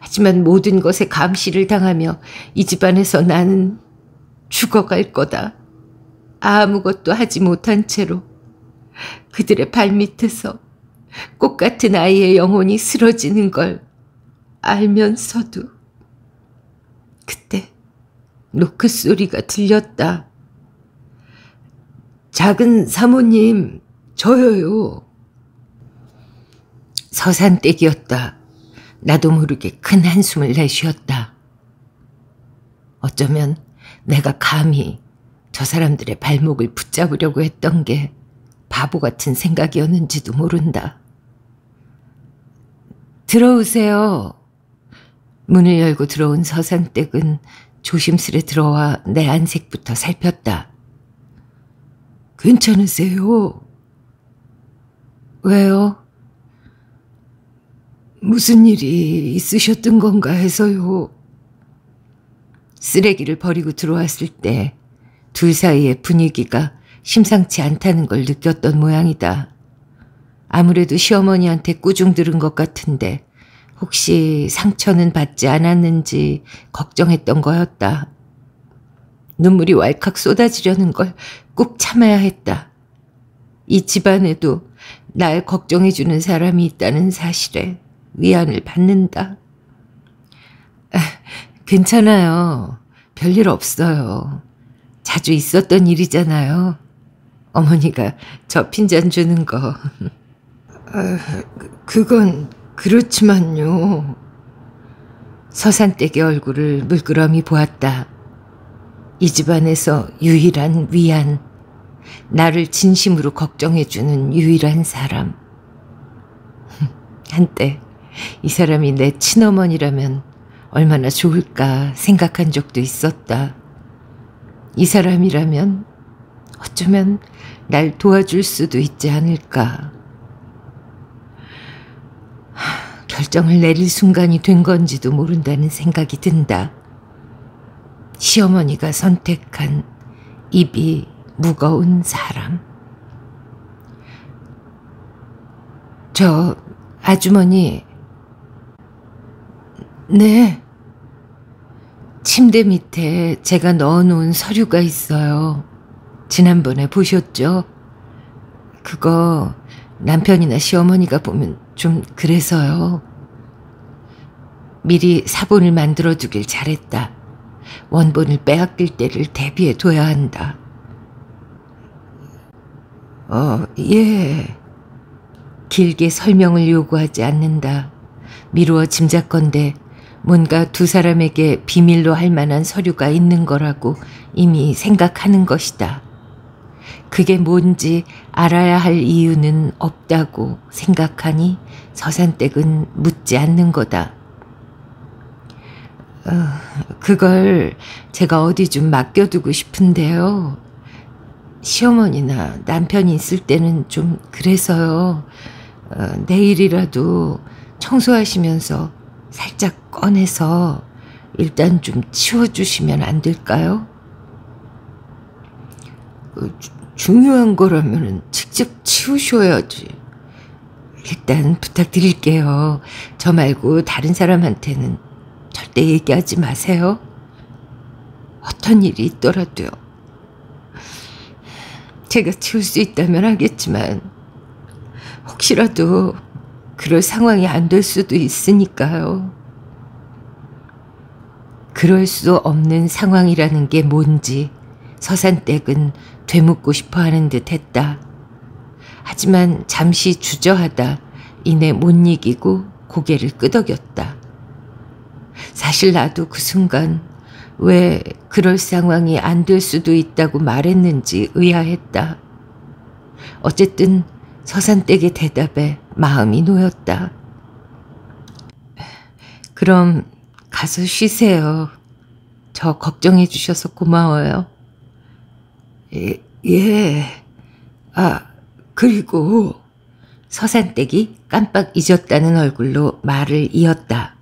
하지만 모든 것에 감시를 당하며 이 집안에서 나는 죽어갈 거다. 아무것도 하지 못한 채로 그들의 발밑에서 꽃 같은 아이의 영혼이 쓰러지는 걸 알면서도 그때 노크 소리가 들렸다. 작은 사모님, 저요. 요 서산댁이었다. 나도 모르게 큰 한숨을 내쉬었다. 어쩌면 내가 감히 저 사람들의 발목을 붙잡으려고 했던 게 바보 같은 생각이었는지도 모른다. 들어오세요. 문을 열고 들어온 서산댁은 조심스레 들어와 내 안색부터 살폈다. 괜찮으세요? 왜요? 무슨 일이 있으셨던 건가 해서요. 쓰레기를 버리고 들어왔을 때 둘 사이의 분위기가 심상치 않다는 걸 느꼈던 모양이다. 아무래도 시어머니한테 꾸중 들은 것 같은데 혹시 상처는 받지 않았는지 걱정했던 거였다. 눈물이 왈칵 쏟아지려는 걸꼭 참아야 했다. 이 집안에도 날 걱정해주는 사람이 있다는 사실에 위안을 받는다. 아, 괜찮아요. 별일 없어요. 자주 있었던 일이잖아요. 어머니가 저 핀잔 주는 거. 아, 그, 그건 그렇지만요. 서산댁의 얼굴을 물끄러미 보았다. 이 집안에서 유일한 위안, 나를 진심으로 걱정해주는 유일한 사람. 한때 이 사람이 내 친어머니라면 얼마나 좋을까 생각한 적도 있었다. 이 사람이라면 어쩌면 날 도와줄 수도 있지 않을까. 결정을 내릴 순간이 된 건지도 모른다는 생각이 든다. 시어머니가 선택한 입이 무거운 사람. 저 아주머니, 네. 침대 밑에 제가 넣어놓은 서류가 있어요. 지난번에 보셨죠? 그거 남편이나 시어머니가 보면 좀 그래서요. 미리 사본을 만들어두길 잘했다. 원본을 빼앗길 때를 대비해 둬야 한다. 어, 예. 길게 설명을 요구하지 않는다. 미루어 짐작건데 뭔가 두 사람에게 비밀로 할 만한 서류가 있는 거라고 이미 생각하는 것이다. 그게 뭔지 알아야 할 이유는 없다고 생각하니 서산댁은 묻지 않는 거다. 어, 그걸 제가 어디 좀 맡겨두고 싶은데요. 시어머니나 남편이 있을 때는 좀 그래서요. 어, 내일이라도 청소하시면서 살짝 꺼내서 일단 좀 치워주시면 안 될까요? 어, 주, 중요한 거라면 직접 치우셔야지. 일단 부탁드릴게요. 저 말고 다른 사람한테는 절대 얘기하지 마세요. 어떤 일이 있더라도요. 제가 지울 수 있다면 하겠지만 혹시라도 그럴 상황이 안 될 수도 있으니까요. 그럴 수 없는 상황이라는 게 뭔지 서산댁은 되묻고 싶어 하는 듯 했다. 하지만 잠시 주저하다 이내 못 이기고 고개를 끄덕였다. 사실 나도 그 순간 왜 그럴 상황이 안 될 수도 있다고 말했는지 의아했다. 어쨌든 서산댁의 대답에 마음이 놓였다. 그럼 가서 쉬세요. 저 걱정해 주셔서 고마워요. 예, 예. 아, 그리고 서산댁이 깜빡 잊었다는 얼굴로 말을 이었다.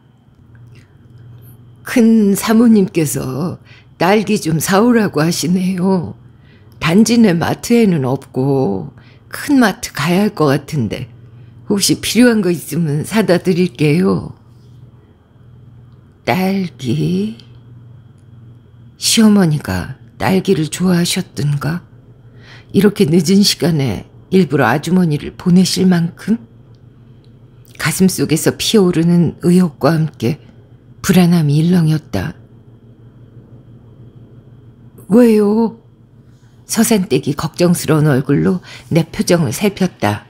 큰 사모님께서 딸기 좀 사오라고 하시네요. 단지 내 마트에는 없고 큰 마트 가야 할 것 같은데 혹시 필요한 거 있으면 사다 드릴게요. 딸기? 시어머니가 딸기를 좋아하셨던가? 이렇게 늦은 시간에 일부러 아주머니를 보내실 만큼? 가슴 속에서 피어오르는 의욕과 함께 불안함이 일렁였다. 왜요? 서산댁이 걱정스러운 얼굴로 내 표정을 살폈다.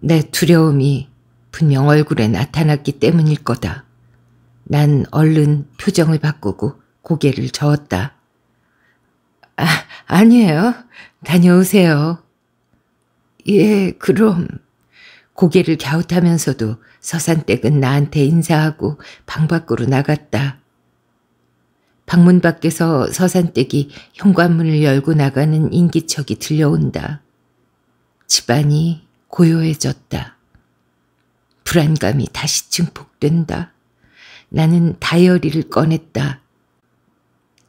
내 두려움이 분명 얼굴에 나타났기 때문일 거다. 난 얼른 표정을 바꾸고 고개를 저었다. 아, 아니에요. 다녀오세요. 예, 그럼. 고개를 갸웃하면서도 서산댁은 나한테 인사하고 방 밖으로 나갔다. 방문 밖에서 서산댁이 현관문을 열고 나가는 인기척이 들려온다. 집안이 고요해졌다. 불안감이 다시 증폭된다. 나는 다이어리를 꺼냈다.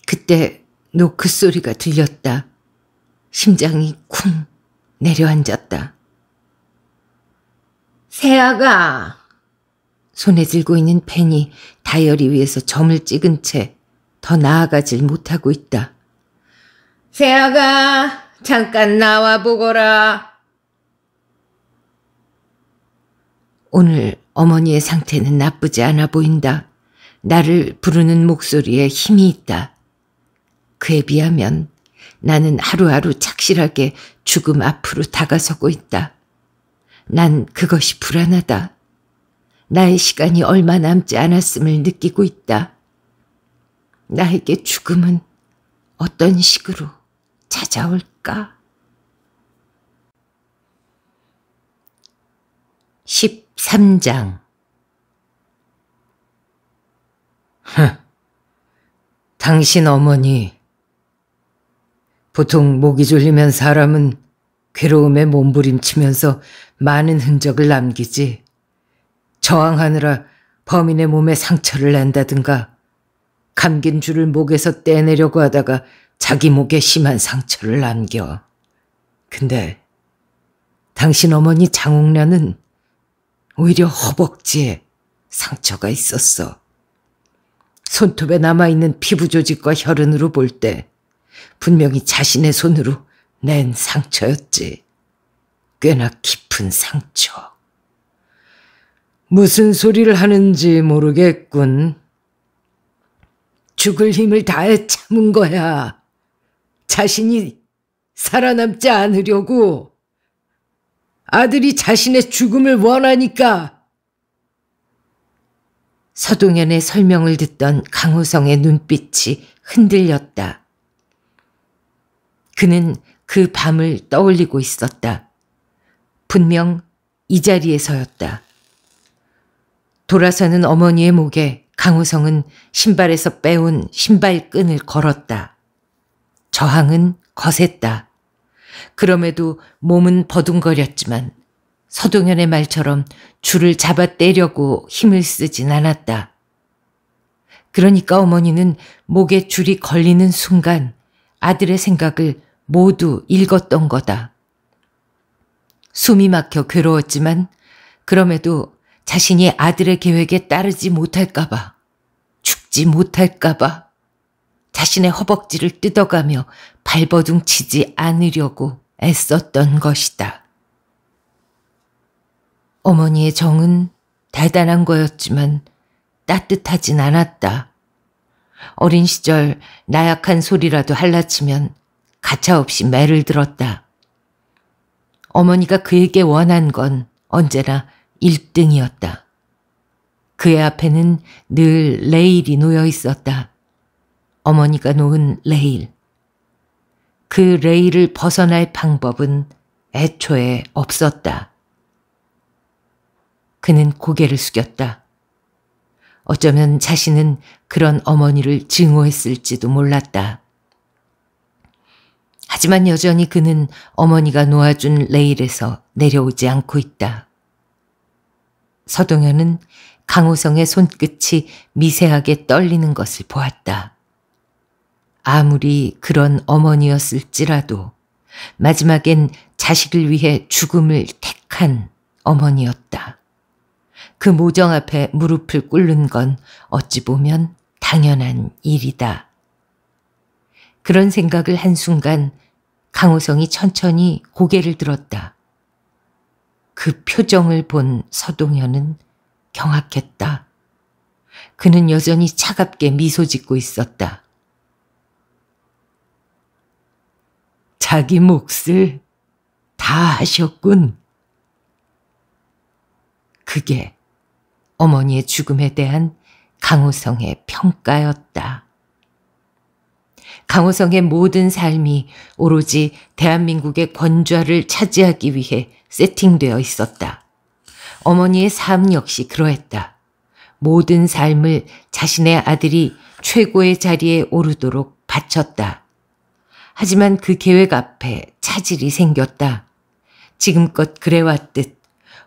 그때 노크 그 소리가 들렸다. 심장이 쿵 내려앉았다. 세아가 손에 들고 있는 펜이 다이어리 위에서 점을 찍은 채 더 나아가질 못하고 있다. 세아가 잠깐 나와보거라. 오늘 어머니의 상태는 나쁘지 않아 보인다. 나를 부르는 목소리에 힘이 있다. 그에 비하면 나는 하루하루 착실하게 죽음 앞으로 다가서고 있다. 난 그것이 불안하다. 나의 시간이 얼마 남지 않았음을 느끼고 있다. 나에게 죽음은 어떤 식으로 찾아올까? 13장 흥, 당신 어머니 보통 목이 졸리면 사람은 괴로움에 몸부림치면서 많은 흔적을 남기지. 저항하느라 범인의 몸에 상처를 낸다든가 감긴 줄을 목에서 떼내려고 하다가 자기 목에 심한 상처를 남겨. 근데 당신 어머니 장옥란은 오히려 허벅지에 상처가 있었어. 손톱에 남아있는 피부 조직과 혈흔으로 볼 때 분명히 자신의 손으로 낸 상처였지. 꽤나 깊은 상처. 무슨 소리를 하는지 모르겠군. 죽을 힘을 다해 참은 거야. 자신이 살아남지 않으려고. 아들이 자신의 죽음을 원하니까. 서동현의 설명을 듣던 강호성의 눈빛이 흔들렸다. 그는 그 밤을 떠올리고 있었다. 분명 이 자리에서였다. 돌아서는 어머니의 목에 강우성은 신발에서 빼온 신발끈을 걸었다. 저항은 거셌다. 그럼에도 몸은 버둥거렸지만 서동현의 말처럼 줄을 잡아 떼려고 힘을 쓰진 않았다. 그러니까 어머니는 목에 줄이 걸리는 순간 아들의 생각을 모두 읽었던 거다. 숨이 막혀 괴로웠지만 그럼에도 자신이 아들의 계획에 따르지 못할까봐, 죽지 못할까봐, 자신의 허벅지를 뜯어가며 발버둥 치지 않으려고 애썼던 것이다. 어머니의 정은 대단한 거였지만 따뜻하진 않았다. 어린 시절 나약한 소리라도 할라치면 가차없이 매를 들었다. 어머니가 그에게 원한 건 언제나 1등이었다. 그의 앞에는 늘 레일이 놓여 있었다. 어머니가 놓은 레일. 그 레일을 벗어날 방법은 애초에 없었다. 그는 고개를 숙였다. 어쩌면 자신은 그런 어머니를 증오했을지도 몰랐다. 하지만 여전히 그는 어머니가 놓아준 레일에서 내려오지 않고 있다. 서동현은 강호성의 손끝이 미세하게 떨리는 것을 보았다. 아무리 그런 어머니였을지라도 마지막엔 자식을 위해 죽음을 택한 어머니였다. 그 모정 앞에 무릎을 꿇는 건 어찌 보면 당연한 일이다. 그런 생각을 한순간 강호성이 천천히 고개를 들었다. 그 표정을 본 서동현은 경악했다. 그는 여전히 차갑게 미소 짓고 있었다. 자기 몫을 다 하셨군. 그게 어머니의 죽음에 대한 강호성의 평가였다. 강호성의 모든 삶이 오로지 대한민국의 권좌를 차지하기 위해 세팅되어 있었다. 어머니의 삶 역시 그러했다. 모든 삶을 자신의 아들이 최고의 자리에 오르도록 바쳤다. 하지만 그 계획 앞에 차질이 생겼다. 지금껏 그래왔듯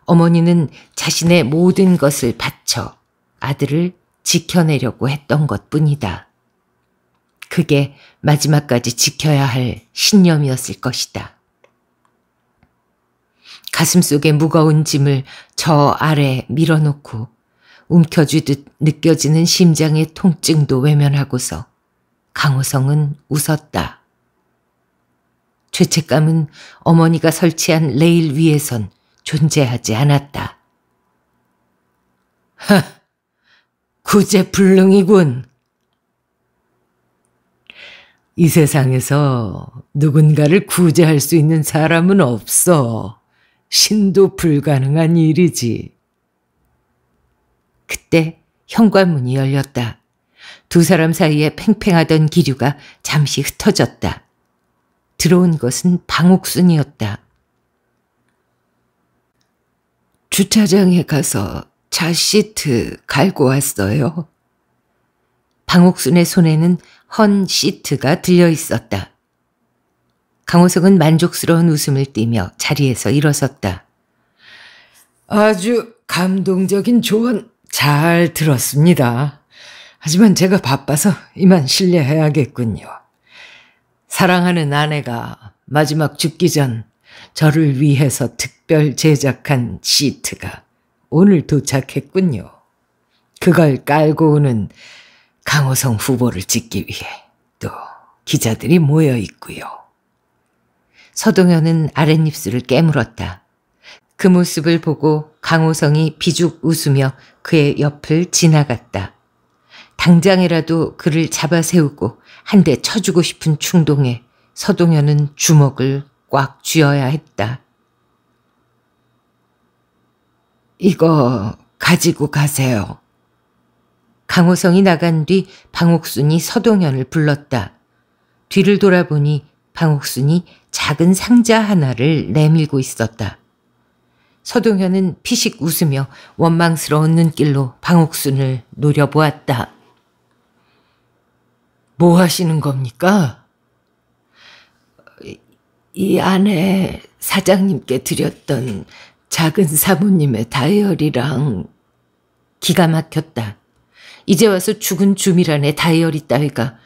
어머니는 자신의 모든 것을 바쳐 아들을 지켜내려고 했던 것 뿐이다. 그게 마지막까지 지켜야 할 신념이었을 것이다. 가슴 속에 무거운 짐을 저 아래 밀어놓고 움켜쥐듯 느껴지는 심장의 통증도 외면하고서 강호성은 웃었다. 죄책감은 어머니가 설치한 레일 위에선 존재하지 않았다. 하, 구제불능이군. 이 세상에서 누군가를 구제할 수 있는 사람은 없어. 신도 불가능한 일이지. 그때 현관문이 열렸다. 두 사람 사이에 팽팽하던 기류가 잠시 흩어졌다. 들어온 것은 방옥순이었다. 주차장에 가서 차 시트 갈고 왔어요. 방옥순의 손에는 헌 시트가 들려 있었다. 강호석은 만족스러운 웃음을 띠며 자리에서 일어섰다. 아주 감동적인 조언 잘 들었습니다. 하지만 제가 바빠서 이만 실례해야겠군요. 사랑하는 아내가 마지막 죽기 전 저를 위해서 특별 제작한 시트가 오늘 도착했군요. 그걸 깔고 오는 강호성 후보를 찍기 위해 또 기자들이 모여 있고요. 서동현은 아랫입술을 깨물었다. 그 모습을 보고 강호성이 비죽 웃으며 그의 옆을 지나갔다. 당장이라도 그를 잡아 세우고 한 대 쳐주고 싶은 충동에 서동현은 주먹을 꽉 쥐어야 했다. 이거 가지고 가세요. 강호성이 나간 뒤 방옥순이 서동현을 불렀다. 뒤를 돌아보니 방옥순이 작은 상자 하나를 내밀고 있었다. 서동현은 피식 웃으며 원망스러운 눈길로 방옥순을 노려보았다. 뭐 하시는 겁니까? 이 안에 사장님께 드렸던 작은 사모님의 다이어리랑 기가 막혔다. 이제 와서 죽은 주미란의 다이어리 따위가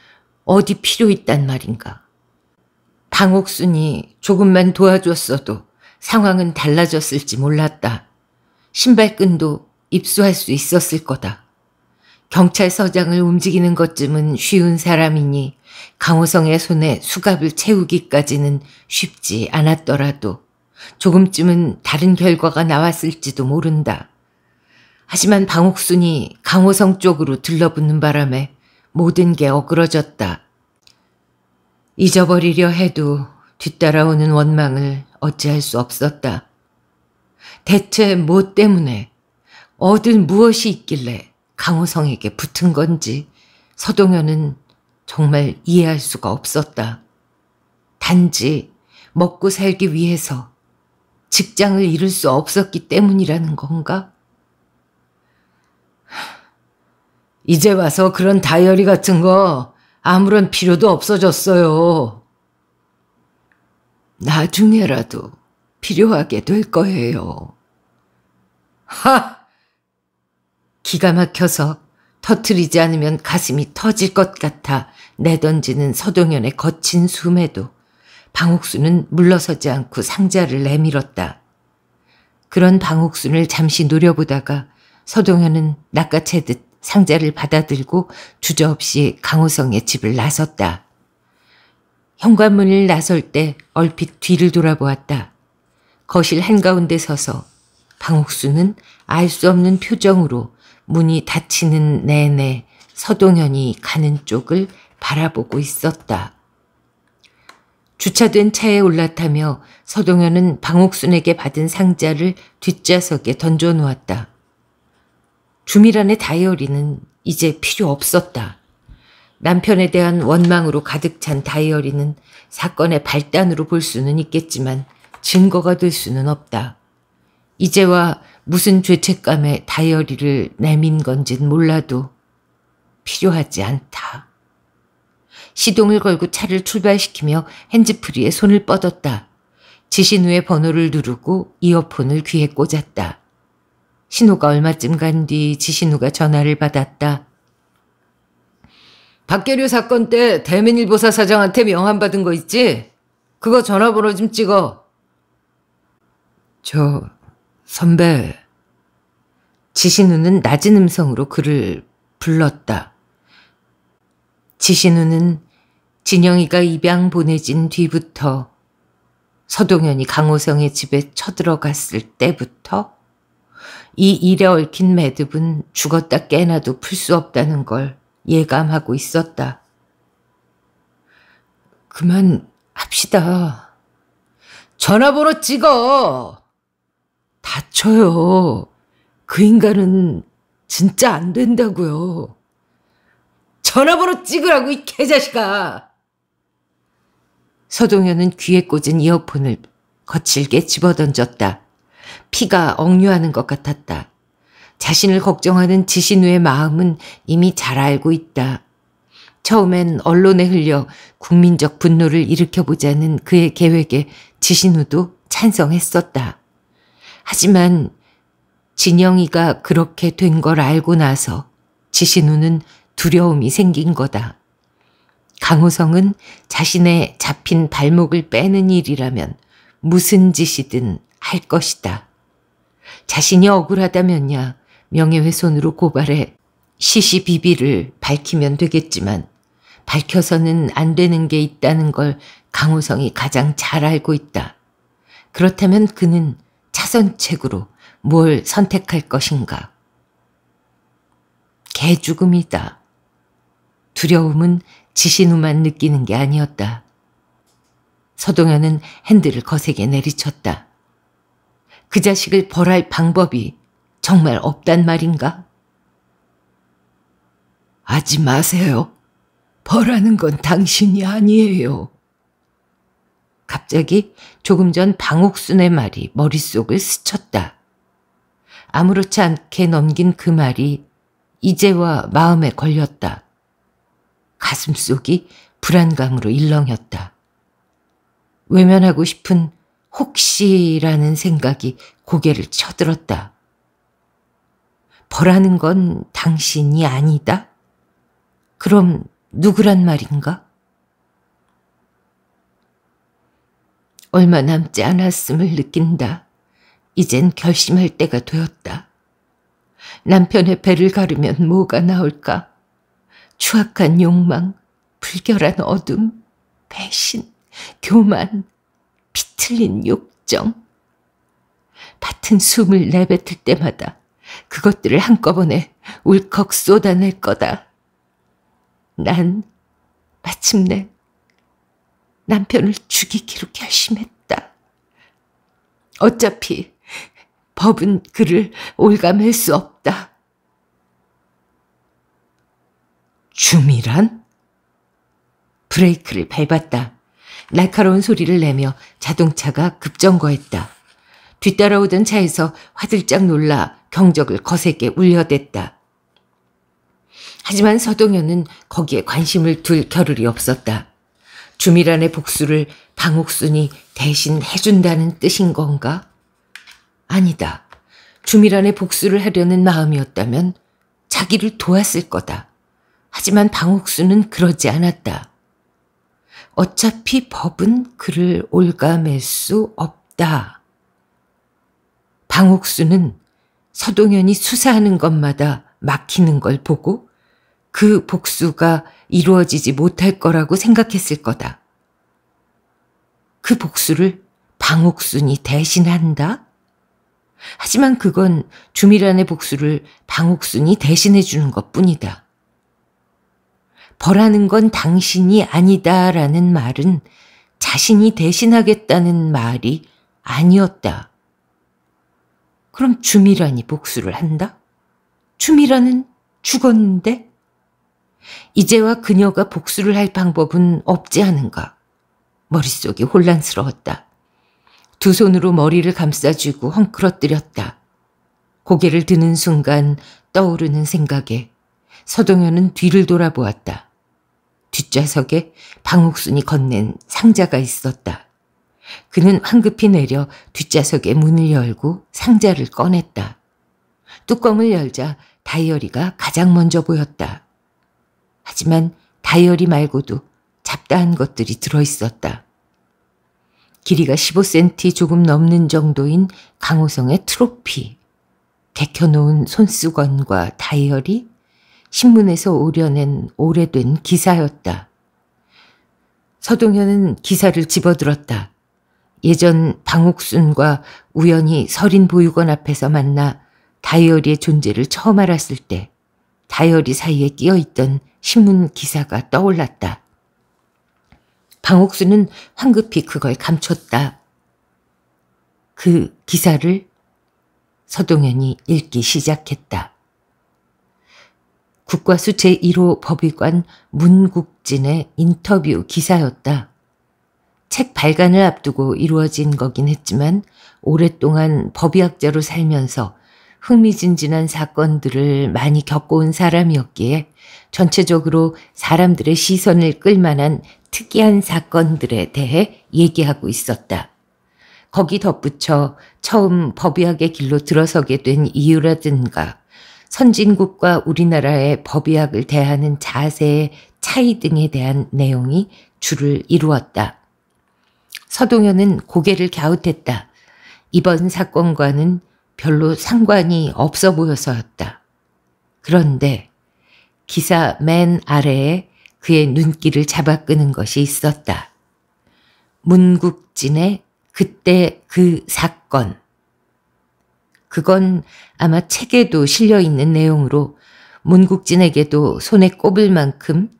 어디 필요 있단 말인가. 강옥순이 조금만 도와줬어도 상황은 달라졌을지 몰랐다. 신발끈도 입수할 수 있었을 거다. 경찰서장을 움직이는 것쯤은 쉬운 사람이니 강호성의 손에 수갑을 채우기까지는 쉽지 않았더라도 조금쯤은 다른 결과가 나왔을지도 모른다. 하지만 방옥순이 강호성 쪽으로 들러붙는 바람에 모든 게 어그러졌다. 잊어버리려 해도 뒤따라오는 원망을 어찌할 수 없었다. 대체 뭐 때문에 얻을 무엇이 있길래 강호성에게 붙은 건지 서동현은 정말 이해할 수가 없었다. 단지 먹고 살기 위해서 직장을 잃을 수 없었기 때문이라는 건가? 이제 와서 그런 다이어리 같은 거 아무런 필요도 없어졌어요. 나중에라도 필요하게 될 거예요. 하! 기가 막혀서 터트리지 않으면 가슴이 터질 것 같아 내던지는 서동현의 거친 숨에도 방옥순은 물러서지 않고 상자를 내밀었다. 그런 방옥순을 잠시 노려보다가 서동현은 낚아채듯 상자를 받아들고 주저없이 강호성의 집을 나섰다. 현관문을 나설 때 얼핏 뒤를 돌아보았다. 거실 한가운데 서서 방옥수는 알 수 없는 표정으로 문이 닫히는 내내 서동현이 가는 쪽을 바라보고 있었다. 주차된 차에 올라타며 서동현은 방옥순에게 받은 상자를 뒷좌석에 던져놓았다. 주미란의 다이어리는 이제 필요 없었다. 남편에 대한 원망으로 가득 찬 다이어리는 사건의 발단으로 볼 수는 있겠지만 증거가 될 수는 없다. 이제와 무슨 죄책감에 다이어리를 내민 건진 몰라도 필요하지 않다. 시동을 걸고 차를 출발시키며 핸즈프리에 손을 뻗었다. 지신 후에 번호를 누르고 이어폰을 귀에 꽂았다. 신호가 얼마쯤 간 뒤 지신우가 전화를 받았다. 박계류 사건 때 대민일보사 사장한테 명함받은 거 있지? 그거 전화번호 좀 찍어. 저 선배. 지신우는 낮은 음성으로 그를 불렀다. 지신우는 진영이가 입양 보내진 뒤부터 서동현이 강호성의 집에 쳐들어갔을 때부터 이 일에 얽힌 매듭은 죽었다 깨나도 풀 수 없다는 걸 예감하고 있었다. 그만 합시다. 전화번호 찍어! 다쳐요. 그 인간은 진짜 안 된다고요. 전화번호 찍으라고 이 개자식아. 서동현은 귀에 꽂은 이어폰을 거칠게 집어던졌다. 피가 억류하는 것 같았다. 자신을 걱정하는 지신우의 마음은 이미 잘 알고 있다. 처음엔 언론에 흘려 국민적 분노를 일으켜보자는 그의 계획에 지신우도 찬성했었다. 하지만 진영이가 그렇게 된 걸 알고 나서 지신우는 두려움이 생긴 거다. 강호성은 자신의 잡힌 발목을 빼는 일이라면 무슨 짓이든 할 것이다. 자신이 억울하다면야 명예훼손으로 고발해 시시비비를 밝히면 되겠지만 밝혀서는 안 되는 게 있다는 걸강우성이 가장 잘 알고 있다. 그렇다면 그는 차선책으로 뭘 선택할 것인가? 개죽음이다. 두려움은 지신우만 느끼는 게 아니었다. 서동현은 핸들을 거세게 내리쳤다. 그 자식을 벌할 방법이 정말 없단 말인가? 하지 마세요. 벌하는 건 당신이 아니에요. 갑자기 조금 전 방옥순의 말이 머릿속을 스쳤다. 아무렇지 않게 넘긴 그 말이 이제와 마음에 걸렸다. 가슴속이 불안감으로 일렁였다. 외면하고 싶은 혹시라는 생각이 고개를 쳐들었다. 벌하는 건 당신이 아니다? 그럼 누구란 말인가? 얼마 남지 않았음을 느낀다. 이젠 결심할 때가 되었다. 남편의 배를 가르면 뭐가 나올까? 추악한 욕망, 불결한 어둠, 배신, 교만, 틀린 욕정. 밭은 숨을 내뱉을 때마다 그것들을 한꺼번에 울컥 쏟아낼 거다. 난 마침내 남편을 죽이기로 결심했다. 어차피 법은 그를 올감할 수 없다. 줌이란? 브레이크를 밟았다. 날카로운 소리를 내며 자동차가 급정거했다. 뒤따라오던 차에서 화들짝 놀라 경적을 거세게 울려댔다. 하지만 서동현은 거기에 관심을 둘 겨를이 없었다. 주미란의 복수를 방옥순이 대신 해준다는 뜻인 건가? 아니다. 주미란의 복수를 하려는 마음이었다면 자기를 도왔을 거다. 하지만 방옥수는 그러지 않았다. 어차피 법은 그를 올감할 수 없다. 방옥수는 서동현이 수사하는 것마다 막히는 걸 보고 그 복수가 이루어지지 못할 거라고 생각했을 거다. 그 복수를 방옥순이 대신한다? 하지만 그건 주미란의 복수를 방옥순이 대신해 주는 것 뿐이다. 벌하는 건 당신이 아니다라는 말은 자신이 대신하겠다는 말이 아니었다. 그럼 주미란이 복수를 한다? 주미란은 죽었는데? 이제와 그녀가 복수를 할 방법은 없지 않은가. 머릿속이 혼란스러웠다. 두 손으로 머리를 감싸주고 헝클어뜨렸다. 고개를 드는 순간 떠오르는 생각에 서동현은 뒤를 돌아보았다. 뒷좌석에 방옥순이 건넨 상자가 있었다. 그는 황급히 내려 뒷좌석에 문을 열고 상자를 꺼냈다. 뚜껑을 열자 다이어리가 가장 먼저 보였다. 하지만 다이어리 말고도 잡다한 것들이 들어있었다. 길이가 15cm 조금 넘는 정도인 강호성의 트로피, 데켜놓은 손수건과 다이어리, 신문에서 오려낸 오래된 기사였다. 서동현은 기사를 집어들었다. 예전 방옥순과 우연히 서린 보육원 앞에서 만나 다이어리의 존재를 처음 알았을 때 다이어리 사이에 끼어있던 신문 기사가 떠올랐다. 방옥순은 황급히 그걸 감췄다. 그 기사를 서동현이 읽기 시작했다. 국과수 제1호 법의관 문국진의 인터뷰 기사였다. 책 발간을 앞두고 이루어진 거긴 했지만 오랫동안 법의학자로 살면서 흥미진진한 사건들을 많이 겪어온 사람이었기에 전체적으로 사람들의 시선을 끌만한 특이한 사건들에 대해 얘기하고 있었다. 거기 덧붙여 처음 법의학의 길로 들어서게 된 이유라든가 선진국과 우리나라의 법의학을 대하는 자세의 차이 등에 대한 내용이 주를 이루었다. 서동현은 고개를 갸웃했다. 이번 사건과는 별로 상관이 없어 보여서였다. 그런데 기사 맨 아래에 그의 눈길을 잡아 끄는 것이 있었다. 문국진의 그때 그 사건. 그건 아마 책에도 실려 있는 내용으로 문국진에게도 손에 꼽을 만큼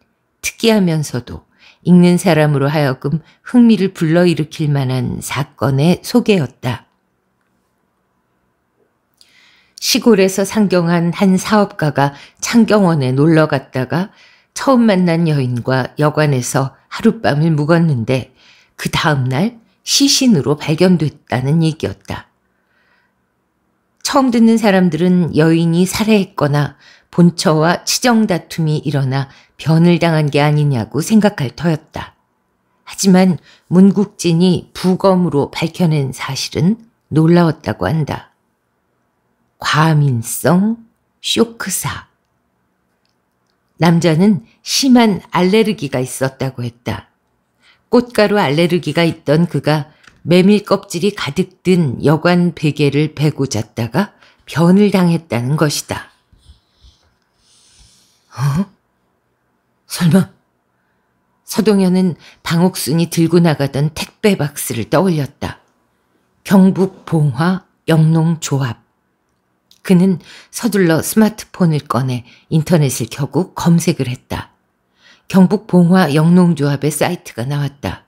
특이하면서도 읽는 사람으로 하여금 흥미를 불러일으킬 만한 사건의 소개였다. 시골에서 상경한 한 사업가가 창경원에 놀러 갔다가 처음 만난 여인과 여관에서 하룻밤을 묵었는데 그 다음날 시신으로 발견됐다는 얘기였다. 처음 듣는 사람들은 여인이 살해했거나 본처와 치정 다툼이 일어나 변을 당한 게 아니냐고 생각할 터였다. 하지만 문국진이 부검으로 밝혀낸 사실은 놀라웠다고 한다. 과민성 쇼크사. 남자는 심한 알레르기가 있었다고 했다. 꽃가루 알레르기가 있던 그가 메밀 껍질이 가득 든 여관 베개를 베고 잤다가 변을 당했다는 것이다. 어? 설마? 서동현은 방옥순이 들고 나가던 택배 박스를 떠올렸다. 경북 봉화 영농조합. 그는 서둘러 스마트폰을 꺼내 인터넷을 켜고 검색을 했다. 경북 봉화 영농조합의 사이트가 나왔다.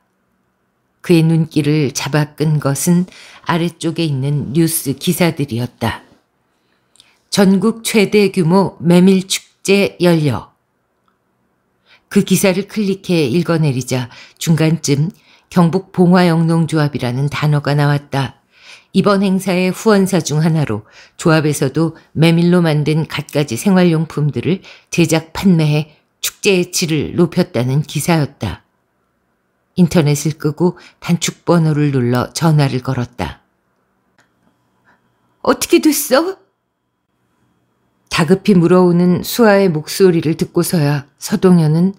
그의 눈길을 잡아 끈 것은 아래쪽에 있는 뉴스 기사들이었다. 전국 최대 규모 메밀 축제 열려. 그 기사를 클릭해 읽어내리자 중간쯤 경북 봉화영농조합이라는 단어가 나왔다. 이번 행사의 후원사 중 하나로 조합에서도 메밀로 만든 갖가지 생활용품들을 제작 판매해 축제의 질을 높였다는 기사였다. 인터넷을 끄고 단축번호를 눌러 전화를 걸었다. 어떻게 됐어? 다급히 물어오는 수아의 목소리를 듣고서야 서동현은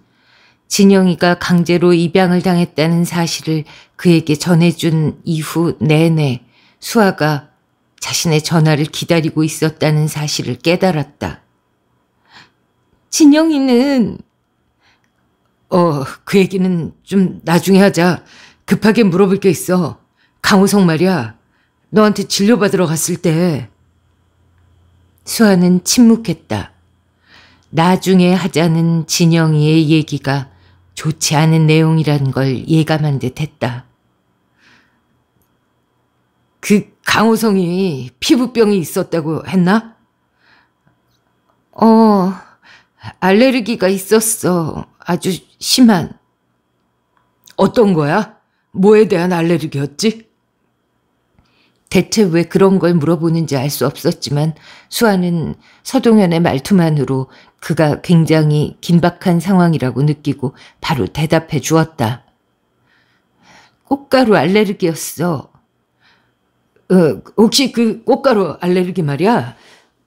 진영이가 강제로 입양을 당했다는 사실을 그에게 전해준 이후 내내 수아가 자신의 전화를 기다리고 있었다는 사실을 깨달았다. 진영이는 어, 그 얘기는 좀 나중에 하자. 급하게 물어볼 게 있어. 강우성 말이야. 너한테 진료받으러 갔을 때. 수아는 침묵했다. 나중에 하자는 진영이의 얘기가 좋지 않은 내용이란 걸 예감한 듯 했다. 그 강호성이 피부병이 있었다고 했나? 어, 알레르기가 있었어. 아주 심한. 어떤 거야? 뭐에 대한 알레르기였지? 대체 왜 그런 걸 물어보는지 알 수 없었지만 수아는 서동현의 말투만으로 그가 굉장히 긴박한 상황이라고 느끼고 바로 대답해 주었다. 꽃가루 알레르기였어. 어, 혹시 그 꽃가루 알레르기 말이야?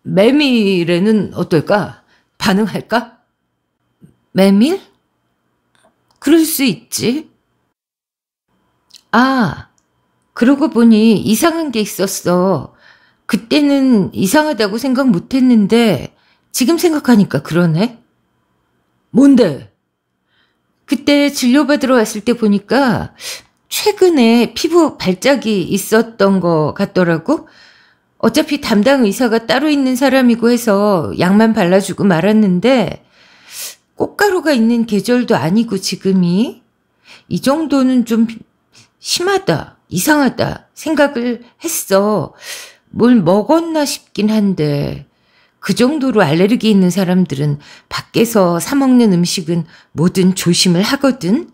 메밀에는 어떨까? 반응할까? 메밀? 그럴 수 있지. 아, 그러고 보니 이상한 게 있었어. 그때는 이상하다고 생각 못 했는데 지금 생각하니까 그러네. 뭔데? 그때 진료받으러 왔을 때 보니까 최근에 피부 발작이 있었던 것 같더라고. 어차피 담당 의사가 따로 있는 사람이고 해서 약만 발라주고 말았는데 꽃가루가 있는 계절도 아니고 지금이 이 정도는 좀 심하다, 이상하다 생각을 했어. 뭘 먹었나 싶긴 한데 그 정도로 알레르기 있는 사람들은 밖에서 사 먹는 음식은 뭐든 조심을 하거든.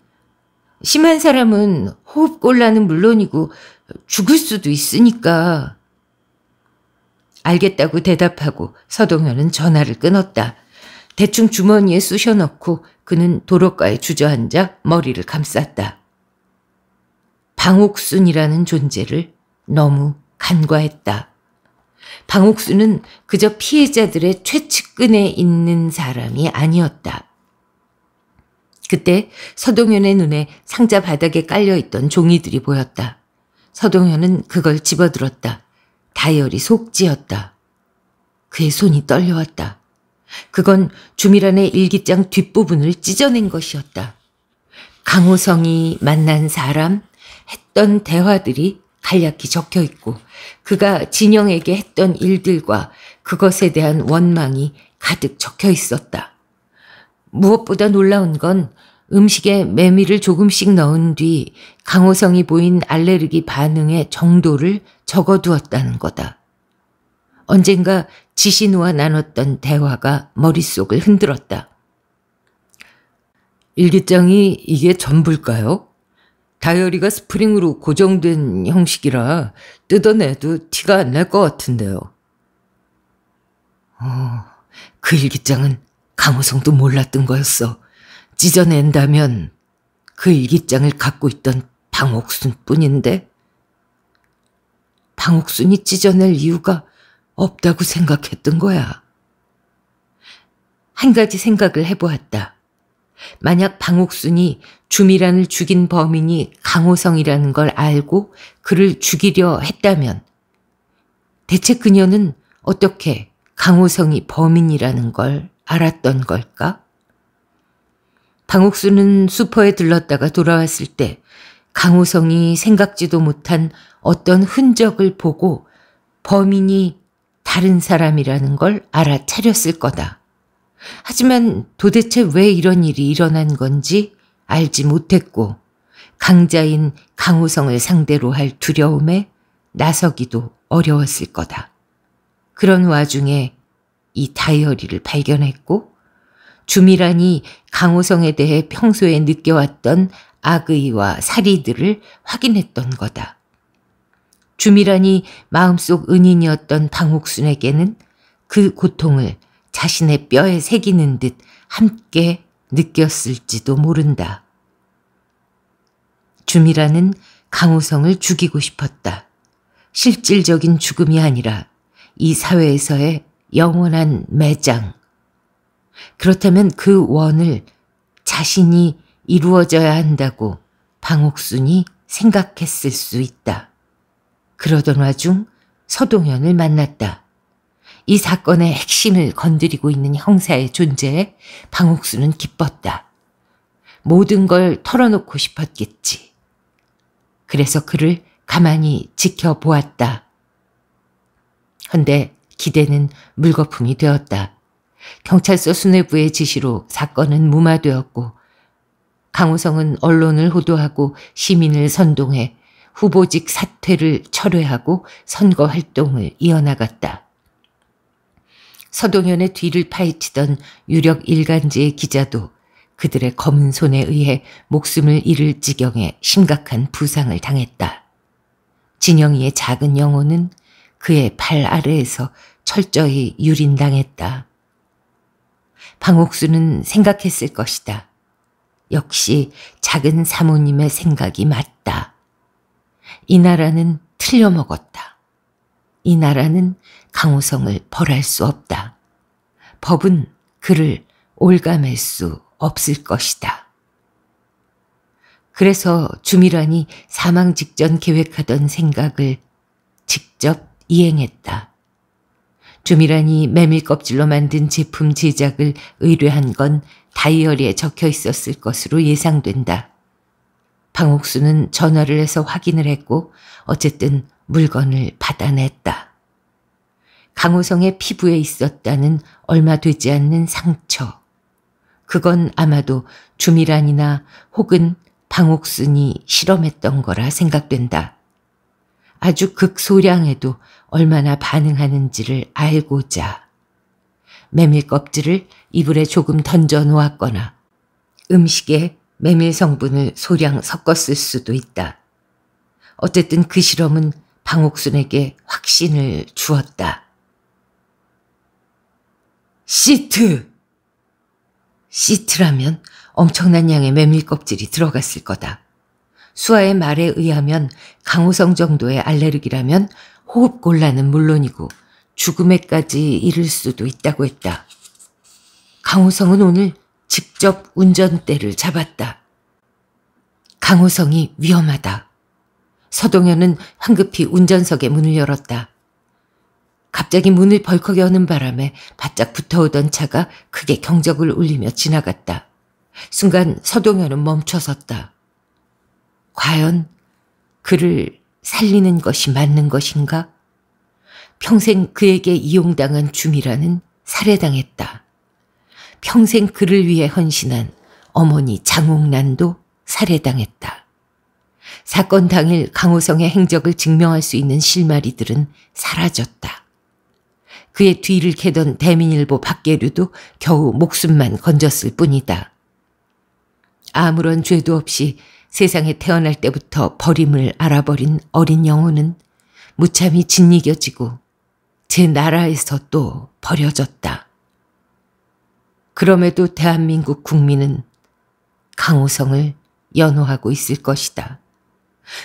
심한 사람은 호흡곤란은 물론이고 죽을 수도 있으니까. 알겠다고 대답하고 서동현은 전화를 끊었다. 대충 주머니에 쑤셔넣고 그는 도로가에 주저앉아 머리를 감쌌다. 방옥순이라는 존재를 너무 간과했다. 방옥순은 그저 피해자들의 최측근에 있는 사람이 아니었다. 그때 서동현의 눈에 상자 바닥에 깔려있던 종이들이 보였다. 서동현은 그걸 집어들었다. 다이어리 속지였다. 그의 손이 떨려왔다. 그건 주미란의 일기장 뒷부분을 찢어낸 것이었다. 강호성이 만난 사람, 했던 대화들이 간략히 적혀 있고 그가 진영에게 했던 일들과 그것에 대한 원망이 가득 적혀 있었다. 무엇보다 놀라운 건 음식에 메밀을 조금씩 넣은 뒤 강호성이 보인 알레르기 반응의 정도를 적어두었다는 거다. 언젠가 지신우와 나눴던 대화가 머릿속을 흔들었다. 일기장이 이게 전부일까요? 다이어리가 스프링으로 고정된 형식이라 뜯어내도 티가 안 날 것 같은데요. 어, 그 일기장은 강호성도 몰랐던 거였어. 찢어낸다면 그 일기장을 갖고 있던 방옥순뿐인데 방옥순이 찢어낼 이유가 없다고 생각했던 거야. 한 가지 생각을 해보았다. 만약 방옥순이 주미란을 죽인 범인이 강호성이라는 걸 알고 그를 죽이려 했다면 대체 그녀는 어떻게 강호성이 범인이라는 걸 알았던 걸까? 방옥수는 수퍼에 들렀다가 돌아왔을 때 강호성이 생각지도 못한 어떤 흔적을 보고 범인이 다른 사람이라는 걸 알아차렸을 거다. 하지만 도대체 왜 이런 일이 일어난 건지 알지 못했고 강자인 강우성을 상대로 할 두려움에 나서기도 어려웠을 거다. 그런 와중에 이 다이어리를 발견했고 주미란이 강호성에 대해 평소에 느껴왔던 악의와 사리들을 확인했던 거다. 주미란이 마음속 은인이었던 방옥순에게는 그 고통을 자신의 뼈에 새기는 듯 함께 느꼈을지도 모른다. 주미란은 강호성을 죽이고 싶었다. 실질적인 죽음이 아니라 이 사회에서의 영원한 매장. 그렇다면 그 원을 자신이 이루어져야 한다고 방옥순이 생각했을 수 있다. 그러던 와중 서동현을 만났다. 이 사건의 핵심을 건드리고 있는 형사의 존재에 방옥수는 기뻤다. 모든 걸 털어놓고 싶었겠지. 그래서 그를 가만히 지켜보았다. 헌데 기대는 물거품이 되었다. 경찰서 수뇌부의 지시로 사건은 무마되었고 강우성은 언론을 호도하고 시민을 선동해 후보직 사퇴를 철회하고 선거 활동을 이어나갔다. 서동현의 뒤를 파헤치던 유력 일간지의 기자도 그들의 검은 손에 의해 목숨을 잃을 지경에 심각한 부상을 당했다. 진영이의 작은 영혼은 그의 발 아래에서 철저히 유린당했다. 방옥수는 생각했을 것이다. 역시 작은 사모님의 생각이 맞다. 이 나라는 틀려먹었다. 이 나라는 강우성을 벌할 수 없다. 법은 그를 올감할 수 없을 것이다. 그래서 주미란이 사망 직전 계획하던 생각을 직접 이행했다. 주미란이 메밀 껍질로 만든 제품 제작을 의뢰한 건 다이어리에 적혀 있었을 것으로 예상된다. 방옥수는 전화를 해서 확인을 했고 어쨌든 물건을 받아냈다. 강호성의 피부에 있었다는 얼마 되지 않는 상처. 그건 아마도 주미란이나 혹은 방옥순이 실험했던 거라 생각된다. 아주 극소량에도 얼마나 반응하는지를 알고자. 메밀 껍질을 이불에 조금 던져 놓았거나 음식에 메밀 성분을 소량 섞었을 수도 있다. 어쨌든 그 실험은 방옥순에게 확신을 주었다. 시트! 시트라면 엄청난 양의 메밀 껍질이 들어갔을 거다. 수아의 말에 의하면 강호성 정도의 알레르기라면 호흡 곤란은 물론이고 죽음에까지 이를 수도 있다고 했다. 강호성은 오늘 직접 운전대를 잡았다. 강호성이 위험하다. 서동현은 황급히 운전석의 문을 열었다. 갑자기 문을 벌컥 여는 바람에 바짝 붙어오던 차가 크게 경적을 울리며 지나갔다. 순간 서동현은 멈춰섰다. 과연 그를 살리는 것이 맞는 것인가? 평생 그에게 이용당한 주이라는 살해당했다. 평생 그를 위해 헌신한 어머니 장옥란도 살해당했다. 사건 당일 강호성의 행적을 증명할 수 있는 실마리들은 사라졌다. 그의 뒤를 캐던 대민일보 박계류도 겨우 목숨만 건졌을 뿐이다. 아무런 죄도 없이 세상에 태어날 때부터 버림을 알아버린 어린 영혼은 무참히 짓이겨지고 제 나라에서 또 버려졌다. 그럼에도 대한민국 국민은 강호성을 연호하고 있을 것이다.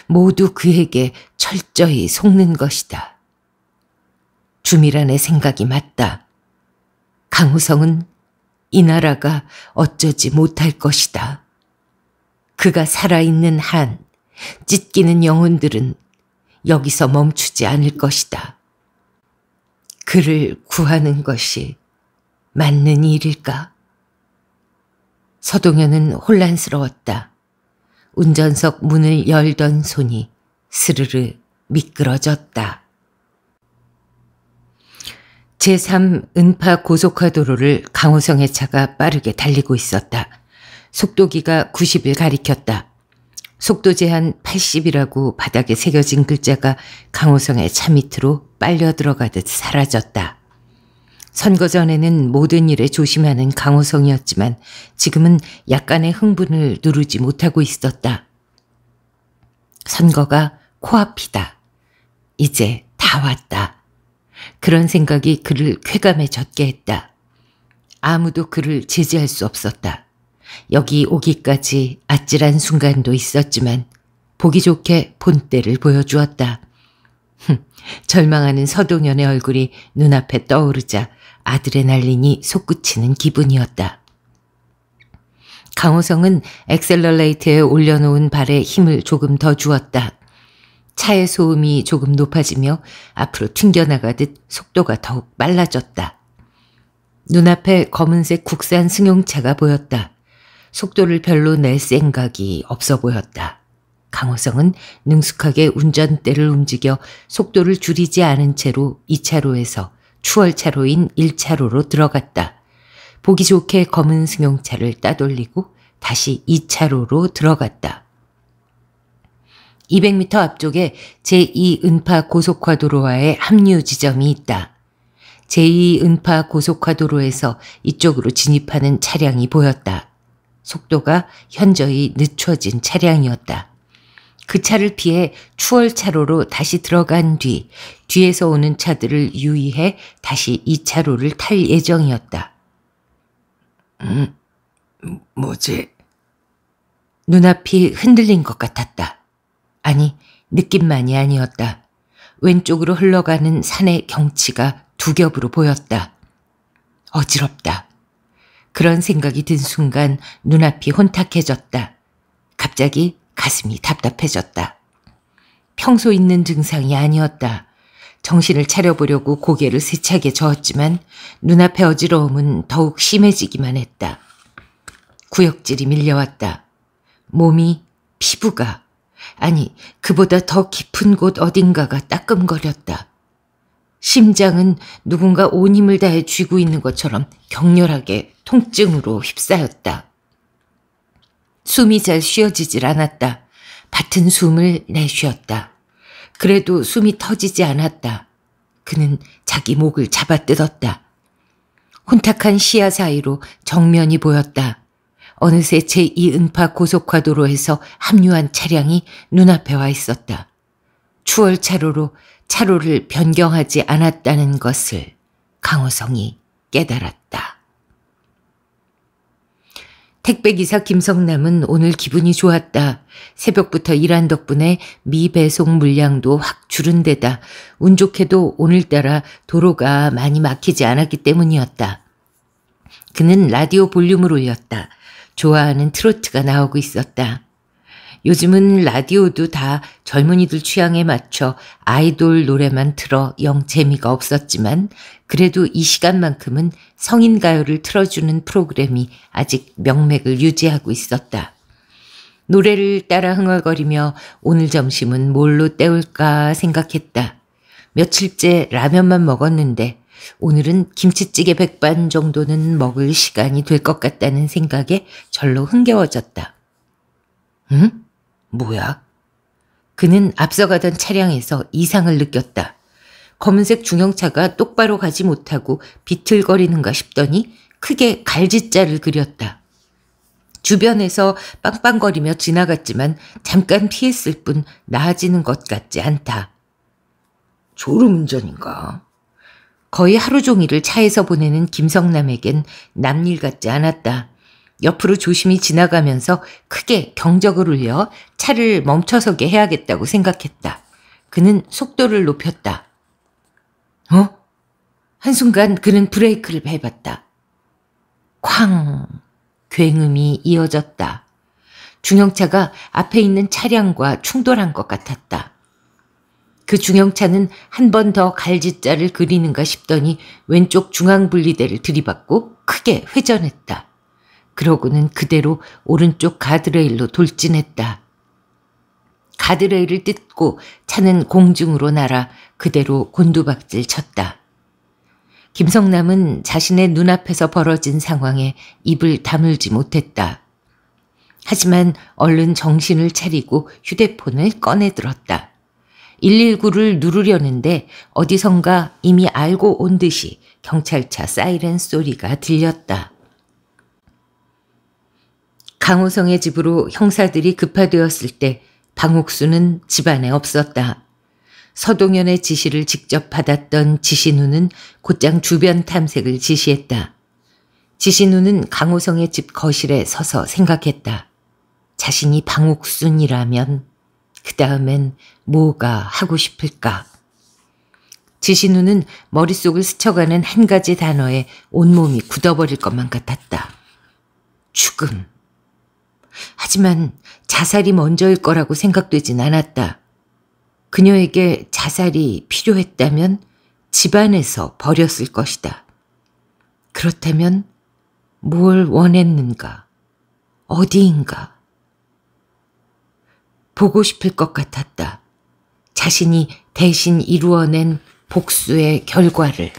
모두 그에게 철저히 속는 것이다. 주미란의 생각이 맞다. 강호성은 이 나라가 어쩌지 못할 것이다. 그가 살아있는 한, 찢기는 영혼들은 여기서 멈추지 않을 것이다. 그를 구하는 것이 맞는 일일까? 서동현은 혼란스러웠다. 운전석 문을 열던 손이 스르르 미끄러졌다. 제3 은파 고속화도로를 강호성의 차가 빠르게 달리고 있었다. 속도기가 90을 가리켰다. 속도 제한 80이라고 바닥에 새겨진 글자가 강호성의 차 밑으로 빨려 들어가듯 사라졌다. 선거 전에는 모든 일에 조심하는 강호성이었지만 지금은 약간의 흥분을 누르지 못하고 있었다. 선거가 코앞이다. 이제 다 왔다. 그런 생각이 그를 쾌감에 젖게 했다. 아무도 그를 제지할 수 없었다. 여기 오기까지 아찔한 순간도 있었지만 보기 좋게 본때를 보여주었다. 흥, 절망하는 서동연의 얼굴이 눈앞에 떠오르자 아드레날린이 솟구치는 기분이었다. 강호성은 엑셀러레이트에 올려놓은 발에 힘을 조금 더 주었다. 차의 소음이 조금 높아지며 앞으로 튕겨나가듯 속도가 더욱 빨라졌다. 눈앞에 검은색 국산 승용차가 보였다. 속도를 별로 낼 생각이 없어 보였다. 강호성은 능숙하게 운전대를 움직여 속도를 줄이지 않은 채로 2차로에서 추월차로인 1차로로 들어갔다. 보기 좋게 검은 승용차를 따돌리고 다시 2차로로 들어갔다. 200m 앞쪽에 제2은파 고속화도로와의 합류 지점이 있다. 제2은파 고속화도로에서 이쪽으로 진입하는 차량이 보였다. 속도가 현저히 늦춰진 차량이었다. 그 차를 피해 추월차로로 다시 들어간 뒤 뒤에서 오는 차들을 유의해 다시 이 차로를 탈 예정이었다. 음, 뭐지? 눈앞이 흔들린 것 같았다. 아니, 느낌만이 아니었다. 왼쪽으로 흘러가는 산의 경치가 두 겹으로 보였다. 어지럽다. 그런 생각이 든 순간 눈앞이 혼탁해졌다. 갑자기 가슴이 답답해졌다. 평소 있는 증상이 아니었다. 정신을 차려보려고 고개를 세차게 저었지만 눈앞의 어지러움은 더욱 심해지기만 했다. 구역질이 밀려왔다. 몸이, 피부가, 아니 그보다 더 깊은 곳 어딘가가 따끔거렸다. 심장은 누군가 온 힘을 다해 쥐고 있는 것처럼 격렬하게 통증으로 휩싸였다. 숨이 잘 쉬어지질 않았다. 같은 숨을 내쉬었다. 그래도 숨이 터지지 않았다. 그는 자기 목을 잡아뜯었다. 혼탁한 시야 사이로 정면이 보였다. 어느새 제2은파 고속화도로에서 합류한 차량이 눈앞에 와 있었다. 추월차로로 차로를 변경하지 않았다는 것을 강호성이 깨달았다. 택배기사 김성남은 오늘 기분이 좋았다. 새벽부터 일한 덕분에 미배송 물량도 확 줄은 데다 운 좋게도 오늘따라 도로가 많이 막히지 않았기 때문이었다. 그는 라디오 볼륨을 올렸다. 좋아하는 트로트가 나오고 있었다. 요즘은 라디오도 다 젊은이들 취향에 맞춰 아이돌 노래만 틀어 영 재미가 없었지만 그래도 이 시간만큼은 성인 가요를 틀어주는 프로그램이 아직 명맥을 유지하고 있었다. 노래를 따라 흥얼거리며 오늘 점심은 뭘로 때울까 생각했다. 며칠째 라면만 먹었는데 오늘은 김치찌개 백반 정도는 먹을 시간이 될 것 같다는 생각에 절로 흥겨워졌다. 응? 뭐야? 그는 앞서가던 차량에서 이상을 느꼈다. 검은색 중형차가 똑바로 가지 못하고 비틀거리는가 싶더니 크게 갈짓자를 그렸다. 주변에서 빵빵거리며 지나갔지만 잠깐 피했을 뿐 나아지는 것 같지 않다. 졸음운전인가? 거의 하루 종일을 차에서 보내는 김성남에겐 남일 같지 않았다. 옆으로 조심히 지나가면서 크게 경적을 울려 차를 멈춰서게 해야겠다고 생각했다. 그는 속도를 높였다. 어? 한순간 그는 브레이크를 밟았다. 쾅! 굉음이 이어졌다. 중형차가 앞에 있는 차량과 충돌한 것 같았다. 그 중형차는 한 번 더 갈짓자를 그리는가 싶더니 왼쪽 중앙분리대를 들이받고 크게 회전했다. 그러고는 그대로 오른쪽 가드레일로 돌진했다. 가드레일을 뜯고 차는 공중으로 날아 그대로 곤두박질 쳤다. 김성남은 자신의 눈앞에서 벌어진 상황에 입을 다물지 못했다. 하지만 얼른 정신을 차리고 휴대폰을 꺼내들었다. 119를 누르려는데 어디선가 이미 알고 온 듯이 경찰차 사이렌 소리가 들렸다. 강호성의 집으로 형사들이 급파되었을 때 방옥수는 집안에 없었다. 서동현의 지시를 직접 받았던 지신우는 곧장 주변 탐색을 지시했다. 지신우는 강호성의 집 거실에 서서 생각했다. 자신이 방옥순이라면 그 다음엔 뭐가 하고 싶을까? 지신우는 머릿속을 스쳐가는 한 가지 단어에 온몸이 굳어버릴 것만 같았다. 죽음. 하지만 자살이 먼저일 거라고 생각되진 않았다. 그녀에게 자살이 필요했다면 집안에서 버렸을 것이다. 그렇다면 뭘 원했는가? 어디인가? 보고 싶을 것 같았다. 자신이 대신 이루어낸 복수의 결과를.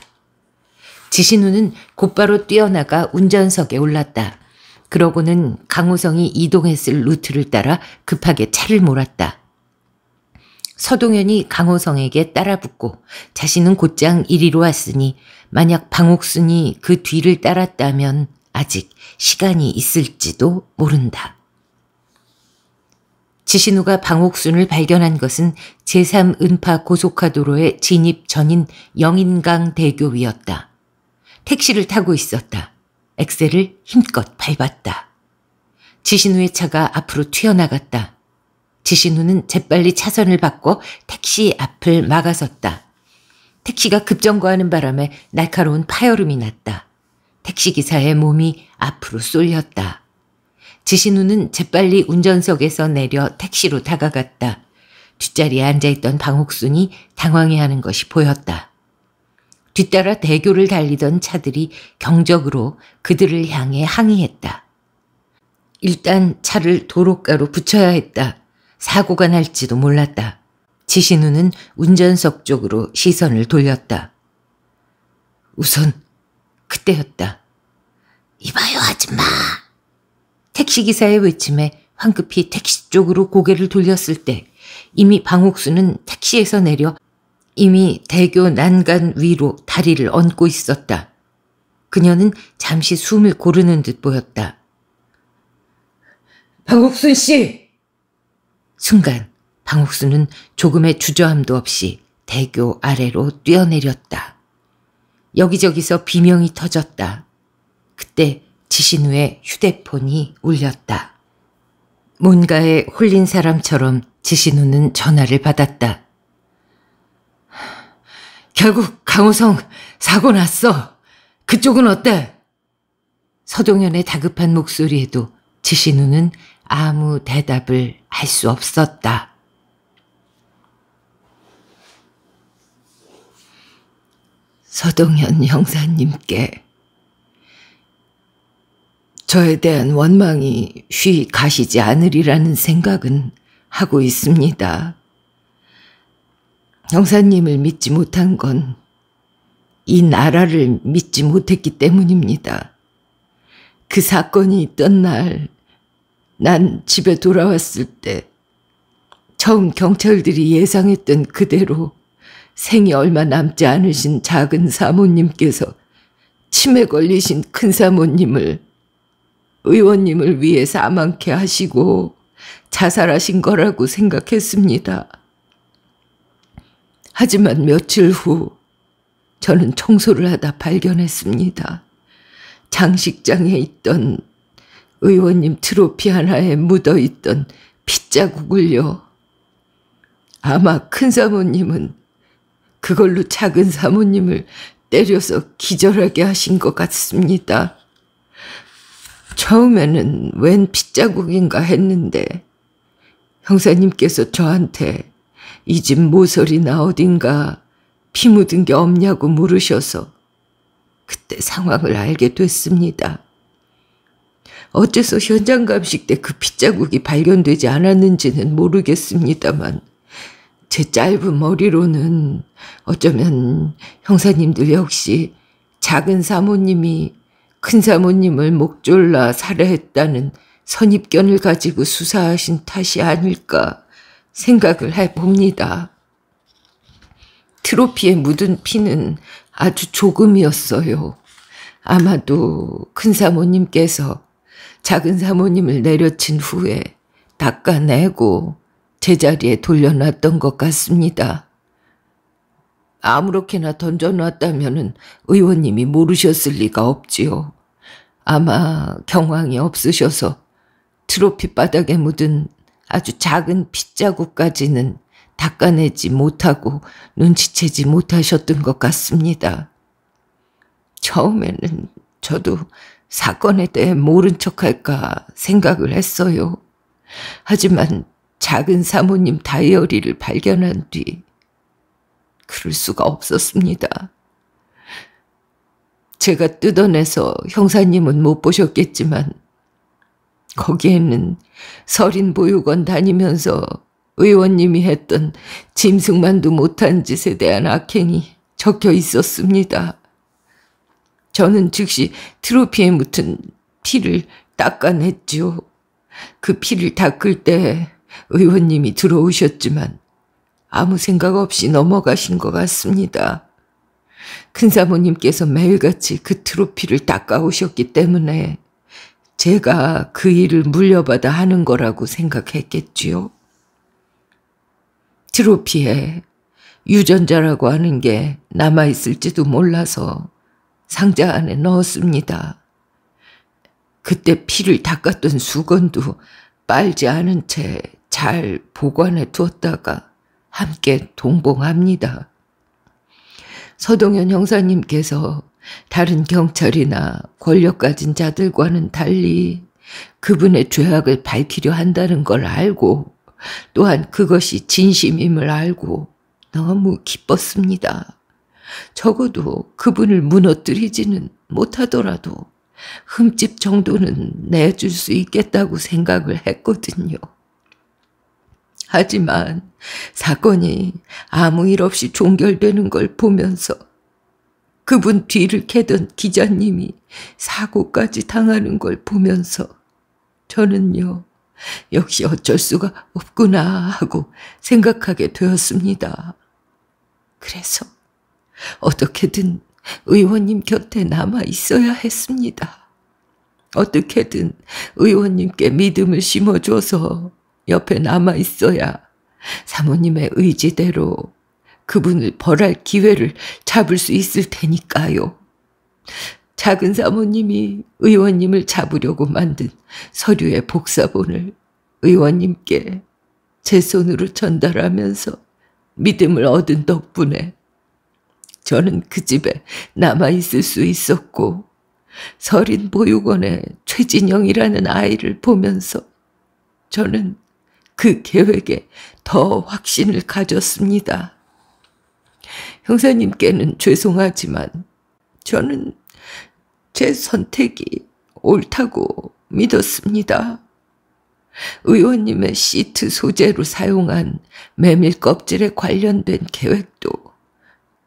지신우는 곧바로 뛰어나가 운전석에 올랐다. 그러고는 강호성이 이동했을 루트를 따라 급하게 차를 몰았다. 서동현이 강호성에게 따라붙고 자신은 곧장 이리로 왔으니 만약 방옥순이 그 뒤를 따랐다면 아직 시간이 있을지도 모른다. 지신우가 방옥순을 발견한 것은 제3은파 고속화도로의 진입 전인 영인강 대교 위였다. 택시를 타고 있었다. 엑셀을 힘껏 밟았다. 지신우의 차가 앞으로 튀어나갔다. 지신우는 재빨리 차선을 바꿔 택시 앞을 막아섰다. 택시가 급정거하는 바람에 날카로운 파열음이 났다. 택시기사의 몸이 앞으로 쏠렸다. 지신우는 재빨리 운전석에서 내려 택시로 다가갔다. 뒷자리에 앉아있던 방옥순이 당황해하는 것이 보였다. 뒤따라 대교를 달리던 차들이 경적으로 그들을 향해 항의했다. 일단 차를 도로가로 붙여야 했다. 사고가 날지도 몰랐다. 지신우는 운전석 쪽으로 시선을 돌렸다. 우선 그때였다. 이봐요 아줌마. 택시기사의 외침에 황급히 택시 쪽으로 고개를 돌렸을 때 이미 방옥수는 택시에서 내려 이미 대교 난간 위로 다리를 얹고 있었다. 그녀는 잠시 숨을 고르는 듯 보였다. 방옥순 씨! 순간 방옥순은 조금의 주저함도 없이 대교 아래로 뛰어내렸다. 여기저기서 비명이 터졌다. 그때 지신우의 휴대폰이 울렸다. 뭔가에 홀린 사람처럼 지신우는 전화를 받았다. 결국 강호성 사고 났어. 그쪽은 어때? 서동현의 다급한 목소리에도 지신우는 아무 대답을 할 수 없었다. 서동현 형사님께 저에 대한 원망이 휘 가시지 않으리라는 생각은 하고 있습니다. 형사님을 믿지 못한 건 이 나라를 믿지 못했기 때문입니다. 그 사건이 있던 날, 난 집에 돌아왔을 때 처음 경찰들이 예상했던 그대로 생이 얼마 남지 않으신 작은 사모님께서 치매 걸리신 큰 사모님을 의원님을 위해 사망케 하시고 자살하신 거라고 생각했습니다. 하지만 며칠 후 저는 청소를 하다 발견했습니다. 장식장에 있던 의원님 트로피 하나에 묻어있던 핏자국을요. 아마 큰 사모님은 그걸로 작은 사모님을 때려서 기절하게 하신 것 같습니다. 처음에는 웬 핏자국인가 했는데 형사님께서 저한테 이집 모서리나 어딘가 피 묻은 게 없냐고 물으셔서 그때 상황을 알게 됐습니다. 어째서 현장 감식 때 그 핏자국이 발견되지 않았는지는 모르겠습니다만 제 짧은 머리로는 어쩌면 형사님들 역시 작은 사모님이 큰 사모님을 목졸라 살해했다는 선입견을 가지고 수사하신 탓이 아닐까 생각을 해봅니다. 트로피에 묻은 피는 아주 조금이었어요. 아마도 큰 사모님께서 작은 사모님을 내려친 후에 닦아내고 제자리에 돌려놨던 것 같습니다. 아무렇게나 던져놨다면 의원님이 모르셨을 리가 없지요. 아마 경황이 없으셔서 트로피 바닥에 묻은 아주 작은 핏자국까지는 닦아내지 못하고 눈치채지 못하셨던 것 같습니다. 처음에는 저도 사건에 대해 모른 척할까 생각을 했어요. 하지만 작은 사모님 다이어리를 발견한 뒤 그럴 수가 없었습니다. 제가 뜯어내서 형사님은 못 보셨겠지만 거기에는 서린 보육원 다니면서 의원님이 했던 짐승만도 못한 짓에 대한 악행이 적혀 있었습니다. 저는 즉시 트로피에 묻은 피를 닦아냈죠그 피를 닦을 때 의원님이 들어오셨지만 아무 생각 없이 넘어가신 것 같습니다. 큰사모님께서 매일같이 그 트로피를 닦아오셨기 때문에 제가 그 일을 물려받아 하는 거라고 생각했겠지요. 트로피에 유전자라고 하는 게 남아있을지도 몰라서 상자 안에 넣었습니다. 그때 피를 닦았던 수건도 빨지 않은 채 잘 보관해 두었다가 함께 동봉합니다. 서동현 형사님께서 다른 경찰이나 권력 가진 자들과는 달리 그분의 죄악을 밝히려 한다는 걸 알고 또한 그것이 진심임을 알고 너무 기뻤습니다. 적어도 그분을 무너뜨리지는 못하더라도 흠집 정도는 내줄 수 있겠다고 생각을 했거든요. 하지만 사건이 아무 일 없이 종결되는 걸 보면서 그분 뒤를 캐던 기자님이 사고까지 당하는 걸 보면서 저는요, 역시 어쩔 수가 없구나 하고 생각하게 되었습니다. 그래서 어떻게든 의원님 곁에 남아 있어야 했습니다. 어떻게든 의원님께 믿음을 심어줘서 옆에 남아 있어야 사모님의 의지대로 그분을 벌할 기회를 잡을 수 있을 테니까요. 작은 사모님이 의원님을 잡으려고 만든 서류의 복사본을 의원님께 제 손으로 전달하면서 믿음을 얻은 덕분에 저는 그 집에 남아있을 수 있었고 서린 보육원에 최진영이라는 아이를 보면서 저는 그 계획에 더 확신을 가졌습니다. 형사님께는 죄송하지만 저는 제 선택이 옳다고 믿었습니다. 의원님의 시트 소재로 사용한 메밀 껍질에 관련된 계획도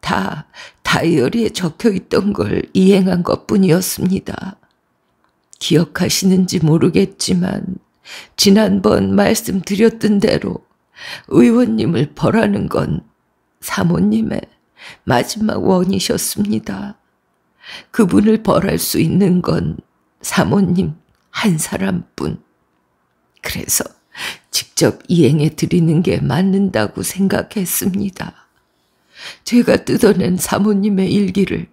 다 다이어리에 적혀 있던 걸 이행한 것 뿐이었습니다. 기억하시는지 모르겠지만 지난번 말씀드렸던 대로 의원님을 벌하는 건 사모님의 마지막 원이셨습니다. 그분을 벌할 수 있는 건 사모님 한 사람뿐. 그래서 직접 이행해 드리는 게 맞는다고 생각했습니다. 제가 뜯어낸 사모님의 일기를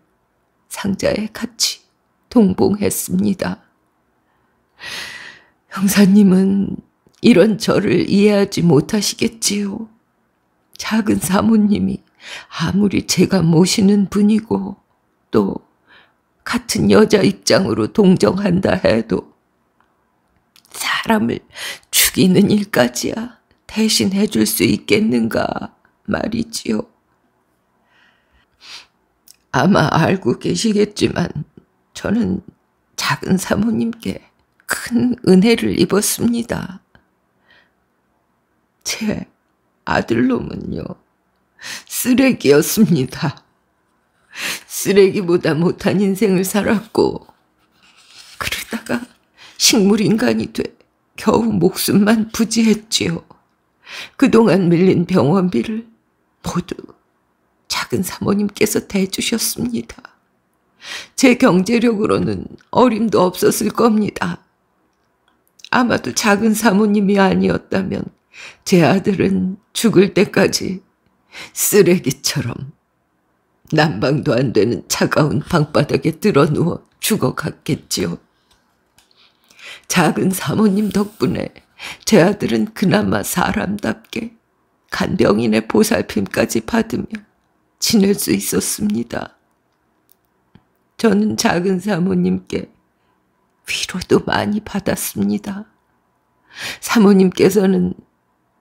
상자에 같이 동봉했습니다. 형사님은 이런 저를 이해하지 못하시겠지요. 작은 사모님이 아무리 제가 모시는 분이고 또 같은 여자 입장으로 동정한다 해도 사람을 죽이는 일까지야 대신 해줄 수 있겠는가 말이지요. 아마 알고 계시겠지만 저는 작은 사모님께 큰 은혜를 입었습니다. 제 아들놈은요. 쓰레기였습니다. 쓰레기보다 못한 인생을 살았고 그러다가 식물인간이 돼 겨우 목숨만 부지했지요. 그동안 밀린 병원비를 모두 작은 사모님께서 대주셨습니다. 제 경제력으로는 어림도 없었을 겁니다. 아마도 작은 사모님이 아니었다면 제 아들은 죽을 때까지 쓰레기처럼 난방도 안 되는 차가운 방바닥에 드러누워 죽어갔겠지요. 작은 사모님 덕분에 제 아들은 그나마 사람답게 간병인의 보살핌까지 받으며 지낼 수 있었습니다. 저는 작은 사모님께 위로도 많이 받았습니다. 사모님께서는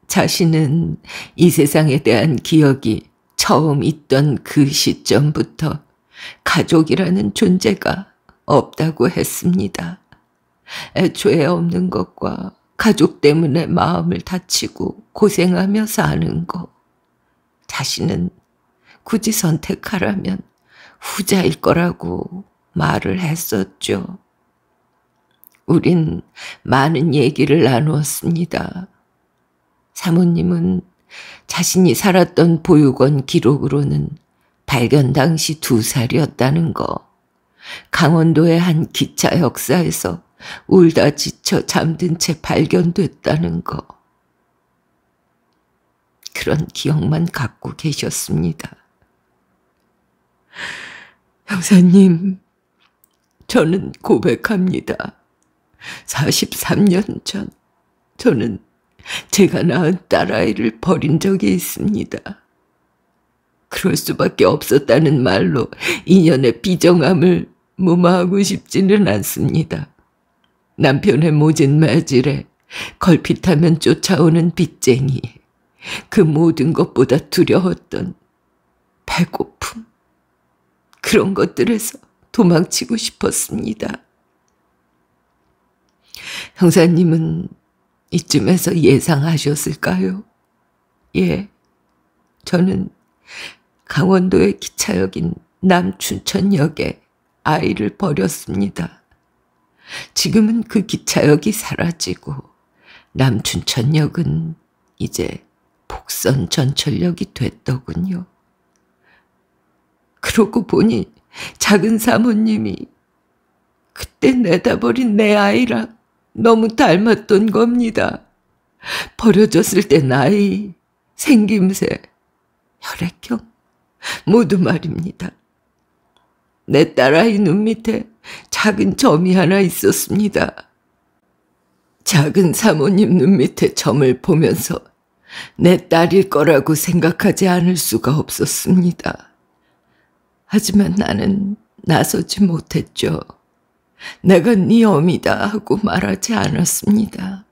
자신은 이 세상에 대한 기억이 처음 있던 그 시점부터 가족이라는 존재가 없다고 했습니다. 애초에 없는 것과 가족 때문에 마음을 다치고 고생하며 사는 것. 자신은 굳이 선택하라면 후자일 거라고 말을 했었죠. 우린 많은 얘기를 나누었습니다. 사모님은 자신이 살았던 보육원 기록으로는 발견 당시 두 살이었다는 거. 강원도의 한 기차 역사에서 울다 지쳐 잠든 채 발견됐다는 거. 그런 기억만 갖고 계셨습니다. 형사님, 저는 고백합니다. 43년 전, 저는 제가 낳은 딸아이를 버린 적이 있습니다. 그럴 수밖에 없었다는 말로 인연의 비정함을 무마하고 싶지는 않습니다. 남편의 모진 매질에 걸핏하면 쫓아오는 빚쟁이, 그 모든 것보다 두려웠던 배고픔, 그런 것들에서 도망치고 싶었습니다. 형사님은 이쯤에서 예상하셨을까요? 예, 저는 강원도의 기차역인 남춘천역에 아이를 버렸습니다. 지금은 그 기차역이 사라지고 남춘천역은 이제 복선 전철역이 됐더군요. 그러고 보니 작은 사모님이 그때 내다버린 내 아이랑 너무 닮았던 겁니다. 버려졌을 때 나이, 생김새, 혈액형 모두 말입니다. 내 딸아이 눈 밑에 작은 점이 하나 있었습니다. 작은 사모님 눈 밑에 점을 보면서 내 딸일 거라고 생각하지 않을 수가 없었습니다. 하지만 나는 나서지 못했죠. 내가 니엄이다 하고 말하지 않았습니다.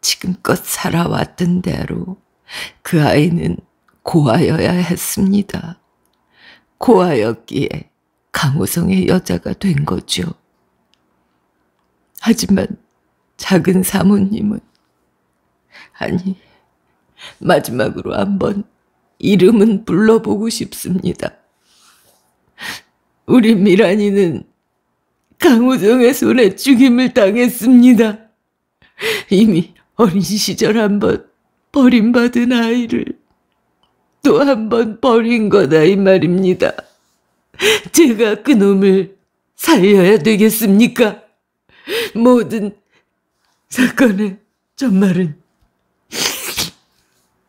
지금껏 살아왔던 대로 그 아이는 고아여야 했습니다. 고아였기에 강호성의 여자가 된 거죠. 하지만 작은 사모님은 아니 마지막으로 한번 이름은 불러보고 싶습니다. 우리 미란이는 강호동의 손에 죽임을 당했습니다. 이미 어린 시절 한 번 버림받은 아이를 또 한 번 버린 거다 이 말입니다. 제가 그 놈을 살려야 되겠습니까? 모든 사건의 전말은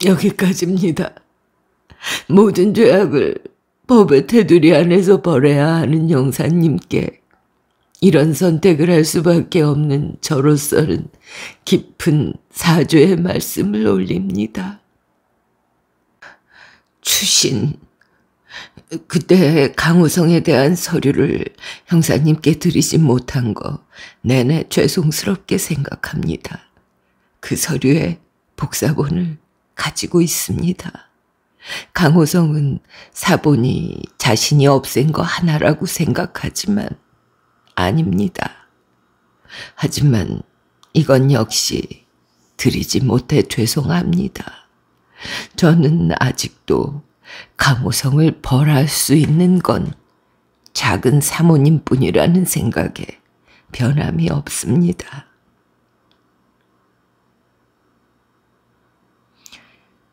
여기까지입니다. 모든 죄악을 법의 테두리 안에서 벌해야 하는 영사님께 이런 선택을 할 수밖에 없는 저로서는 깊은 사죄의 말씀을 올립니다. 추신. 그때 강우성에 대한 서류를 형사님께 드리지 못한 거 내내 죄송스럽게 생각합니다. 그 서류에 복사본을 가지고 있습니다. 강호성은 사본이 자신이 없앤 거 하나라고 생각하지만 아닙니다. 하지만 이건 역시 드리지 못해 죄송합니다. 저는 아직도 강호성을 벌할 수 있는 건 작은 사모님뿐이라는 생각에 변함이 없습니다.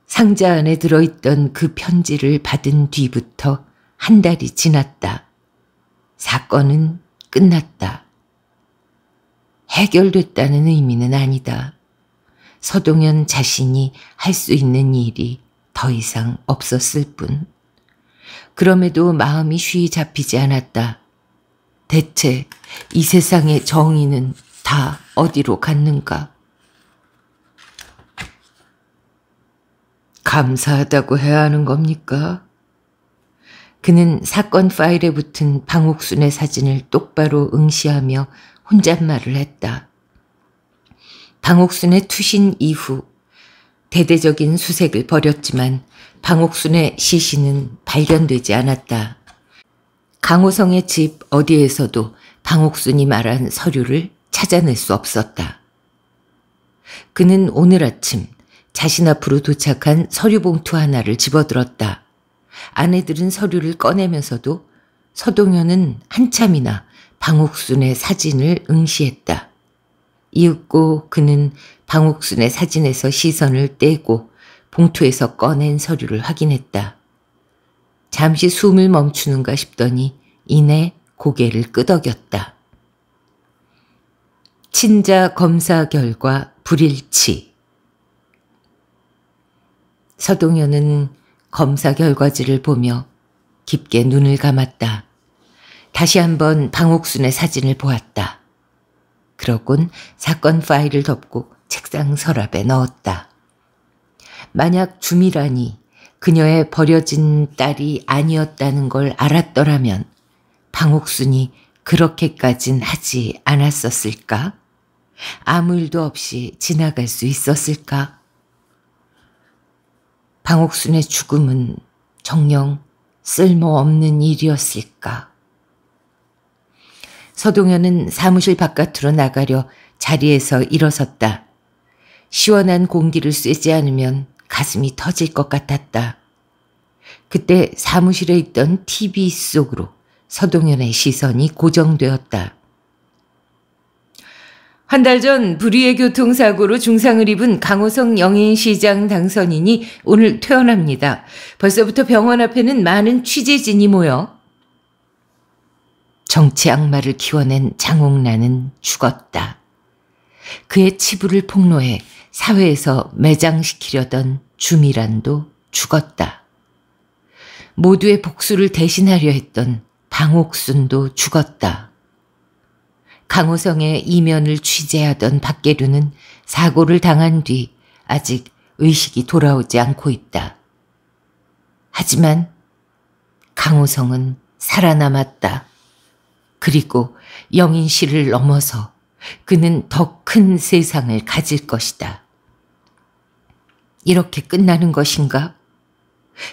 상자 안에 들어있던 그 편지를 받은 뒤부터 한 달이 지났다. 사건은 끝났다. 해결됐다는 의미는 아니다. 서동현 자신이 할 수 있는 일이 더 이상 없었을 뿐. 그럼에도 마음이 쉬이 잡히지 않았다. 대체 이 세상의 정의는 다 어디로 갔는가? 감사하다고 해야 하는 겁니까? 그는 사건 파일에 붙은 방옥순의 사진을 똑바로 응시하며 혼잣말을 했다. 방옥순의 투신 이후 대대적인 수색을 벌였지만 방옥순의 시신은 발견되지 않았다. 강호성의 집 어디에서도 방옥순이 말한 서류를 찾아낼 수 없었다. 그는 오늘 아침 자신 앞으로 도착한 서류 봉투 하나를 집어들었다. 아내들은 서류를 꺼내면서도 서동현은 한참이나 방옥순의 사진을 응시했다. 이윽고 그는 방옥순의 사진에서 시선을 떼고 봉투에서 꺼낸 서류를 확인했다. 잠시 숨을 멈추는가 싶더니 이내 고개를 끄덕였다. 친자 검사 결과 불일치. 서동현은 검사 결과지를 보며 깊게 눈을 감았다. 다시 한번 방옥순의 사진을 보았다. 그러곤 사건 파일을 덮고 책상 서랍에 넣었다. 만약 주미란이 그녀의 버려진 딸이 아니었다는 걸 알았더라면 방옥순이 그렇게까진 하지 않았었을까? 아무 일도 없이 지나갈 수 있었을까? 방옥순의 죽음은 정녕 쓸모없는 일이었을까. 서동현은 사무실 바깥으로 나가려 자리에서 일어섰다. 시원한 공기를 쐬지 않으면 가슴이 터질 것 같았다. 그때 사무실에 있던 TV 속으로 서동현의 시선이 고정되었다. 한달전 불의의 교통사고로 중상을 입은 강호성 영인시장 당선인이 오늘 퇴원합니다. 벌써부터 병원 앞에는 많은 취재진이 모여 정치 악마를 키워낸 장옥란은 죽었다. 그의 치부를 폭로해 사회에서 매장시키려던 주미란도 죽었다. 모두의 복수를 대신하려 했던 방옥순도 죽었다. 강호성의 이면을 취재하던 박계류는 사고를 당한 뒤 아직 의식이 돌아오지 않고 있다. 하지만 강호성은 살아남았다. 그리고 영인씨를 넘어서 그는 더 큰 세상을 가질 것이다. 이렇게 끝나는 것인가?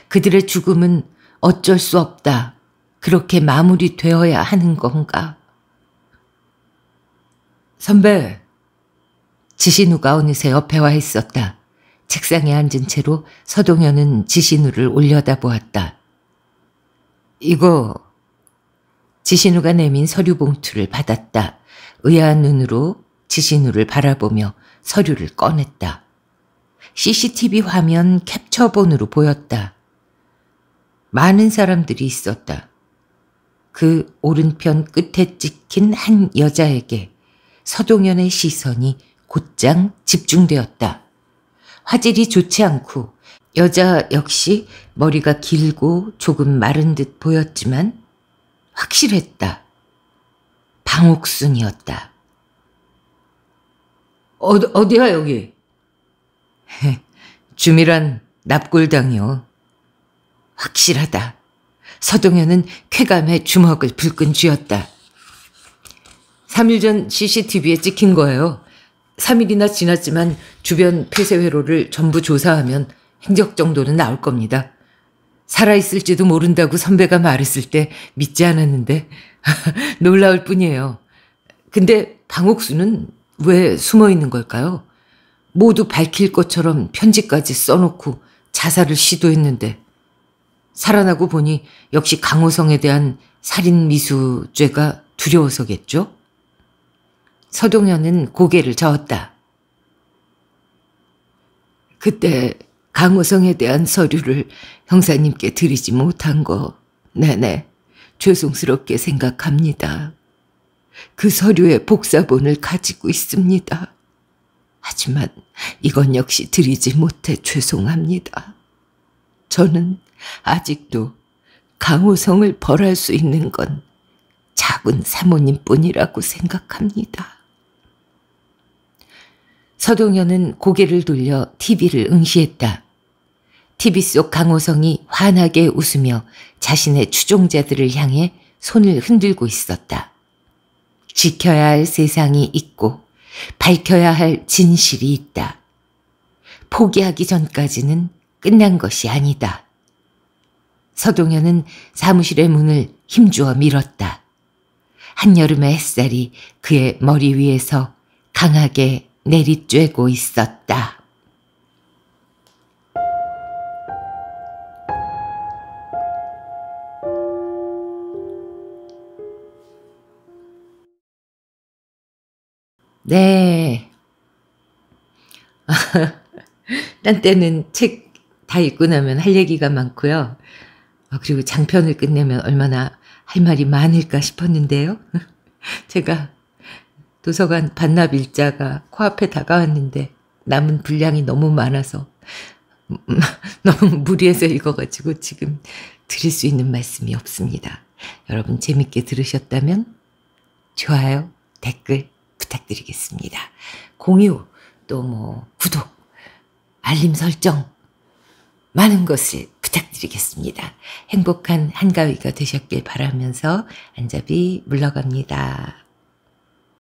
그들의 죽음은 어쩔 수 없다. 그렇게 마무리되어야 하는 건가? 선배! 지신우 가어느새 옆에 와 있었다. 책상에 앉은 채로 서동현은 지신우를 올려다보았다. 이거 지신우가 내민 서류 봉투를 받았다. 의아한 눈으로 지신우를 바라보며 서류를 꺼냈다. CCTV 화면 캡처본으로 보였다. 많은 사람들이 있었다. 그 오른편 끝에 찍힌 한 여자에게 서동현의 시선이 곧장 집중되었다. 화질이 좋지 않고 여자 역시 머리가 길고 조금 마른 듯 보였지만 확실했다. 방옥순이었다. 어, 어디야 여기? 주밀한 납골당이요. 확실하다. 서동현은 쾌감에 주먹을 불끈 쥐었다. 3일 전 CCTV에 찍힌 거예요. 3일이나 지났지만 주변 폐쇄 회로를 전부 조사하면 행적 정도는 나올 겁니다. 살아있을지도 모른다고 선배가 말했을 때 믿지 않았는데 놀라울 뿐이에요. 근데 방옥수는 왜 숨어 있는 걸까요? 모두 밝힐 것처럼 편지까지 써놓고 자살을 시도했는데 살아나고 보니 역시 강호성에 대한 살인 미수죄가 두려워서겠죠? 서동현은 고개를 저었다. 그때 강호성에 대한 서류를 형사님께 드리지 못한 거 내내 죄송스럽게 생각합니다. 그 서류의 복사본을 가지고 있습니다. 하지만 이건 역시 드리지 못해 죄송합니다. 저는 아직도 강호성을 벌할 수 있는 건 작은 사모님뿐이라고 생각합니다. 서동현은 고개를 돌려 TV를 응시했다. TV 속 강호성이 환하게 웃으며 자신의 추종자들을 향해 손을 흔들고 있었다. 지켜야 할 세상이 있고 밝혀야 할 진실이 있다. 포기하기 전까지는 끝난 것이 아니다. 서동현은 사무실의 문을 힘주어 밀었다. 한여름의 햇살이 그의 머리 위에서 강하게 내리쬐고 있었다. 네. 딴 때는 책 다 읽고 나면 할 얘기가 많고요. 아, 그리고 장편을 끝내면 얼마나 할 말이 많을까 싶었는데요. 제가 도서관 반납 일자가 코앞에 다가왔는데 남은 분량이 너무 많아서 음, 너무 무리해서 읽어가지고 지금 드릴 수 있는 말씀이 없습니다. 여러분 재밌게 들으셨다면 좋아요, 댓글 부탁드리겠습니다. 공유, 또 뭐 구독, 알림 설정 많은 것을 부탁드리겠습니다. 행복한 한가위가 되셨길 바라면서 안잡이 물러갑니다.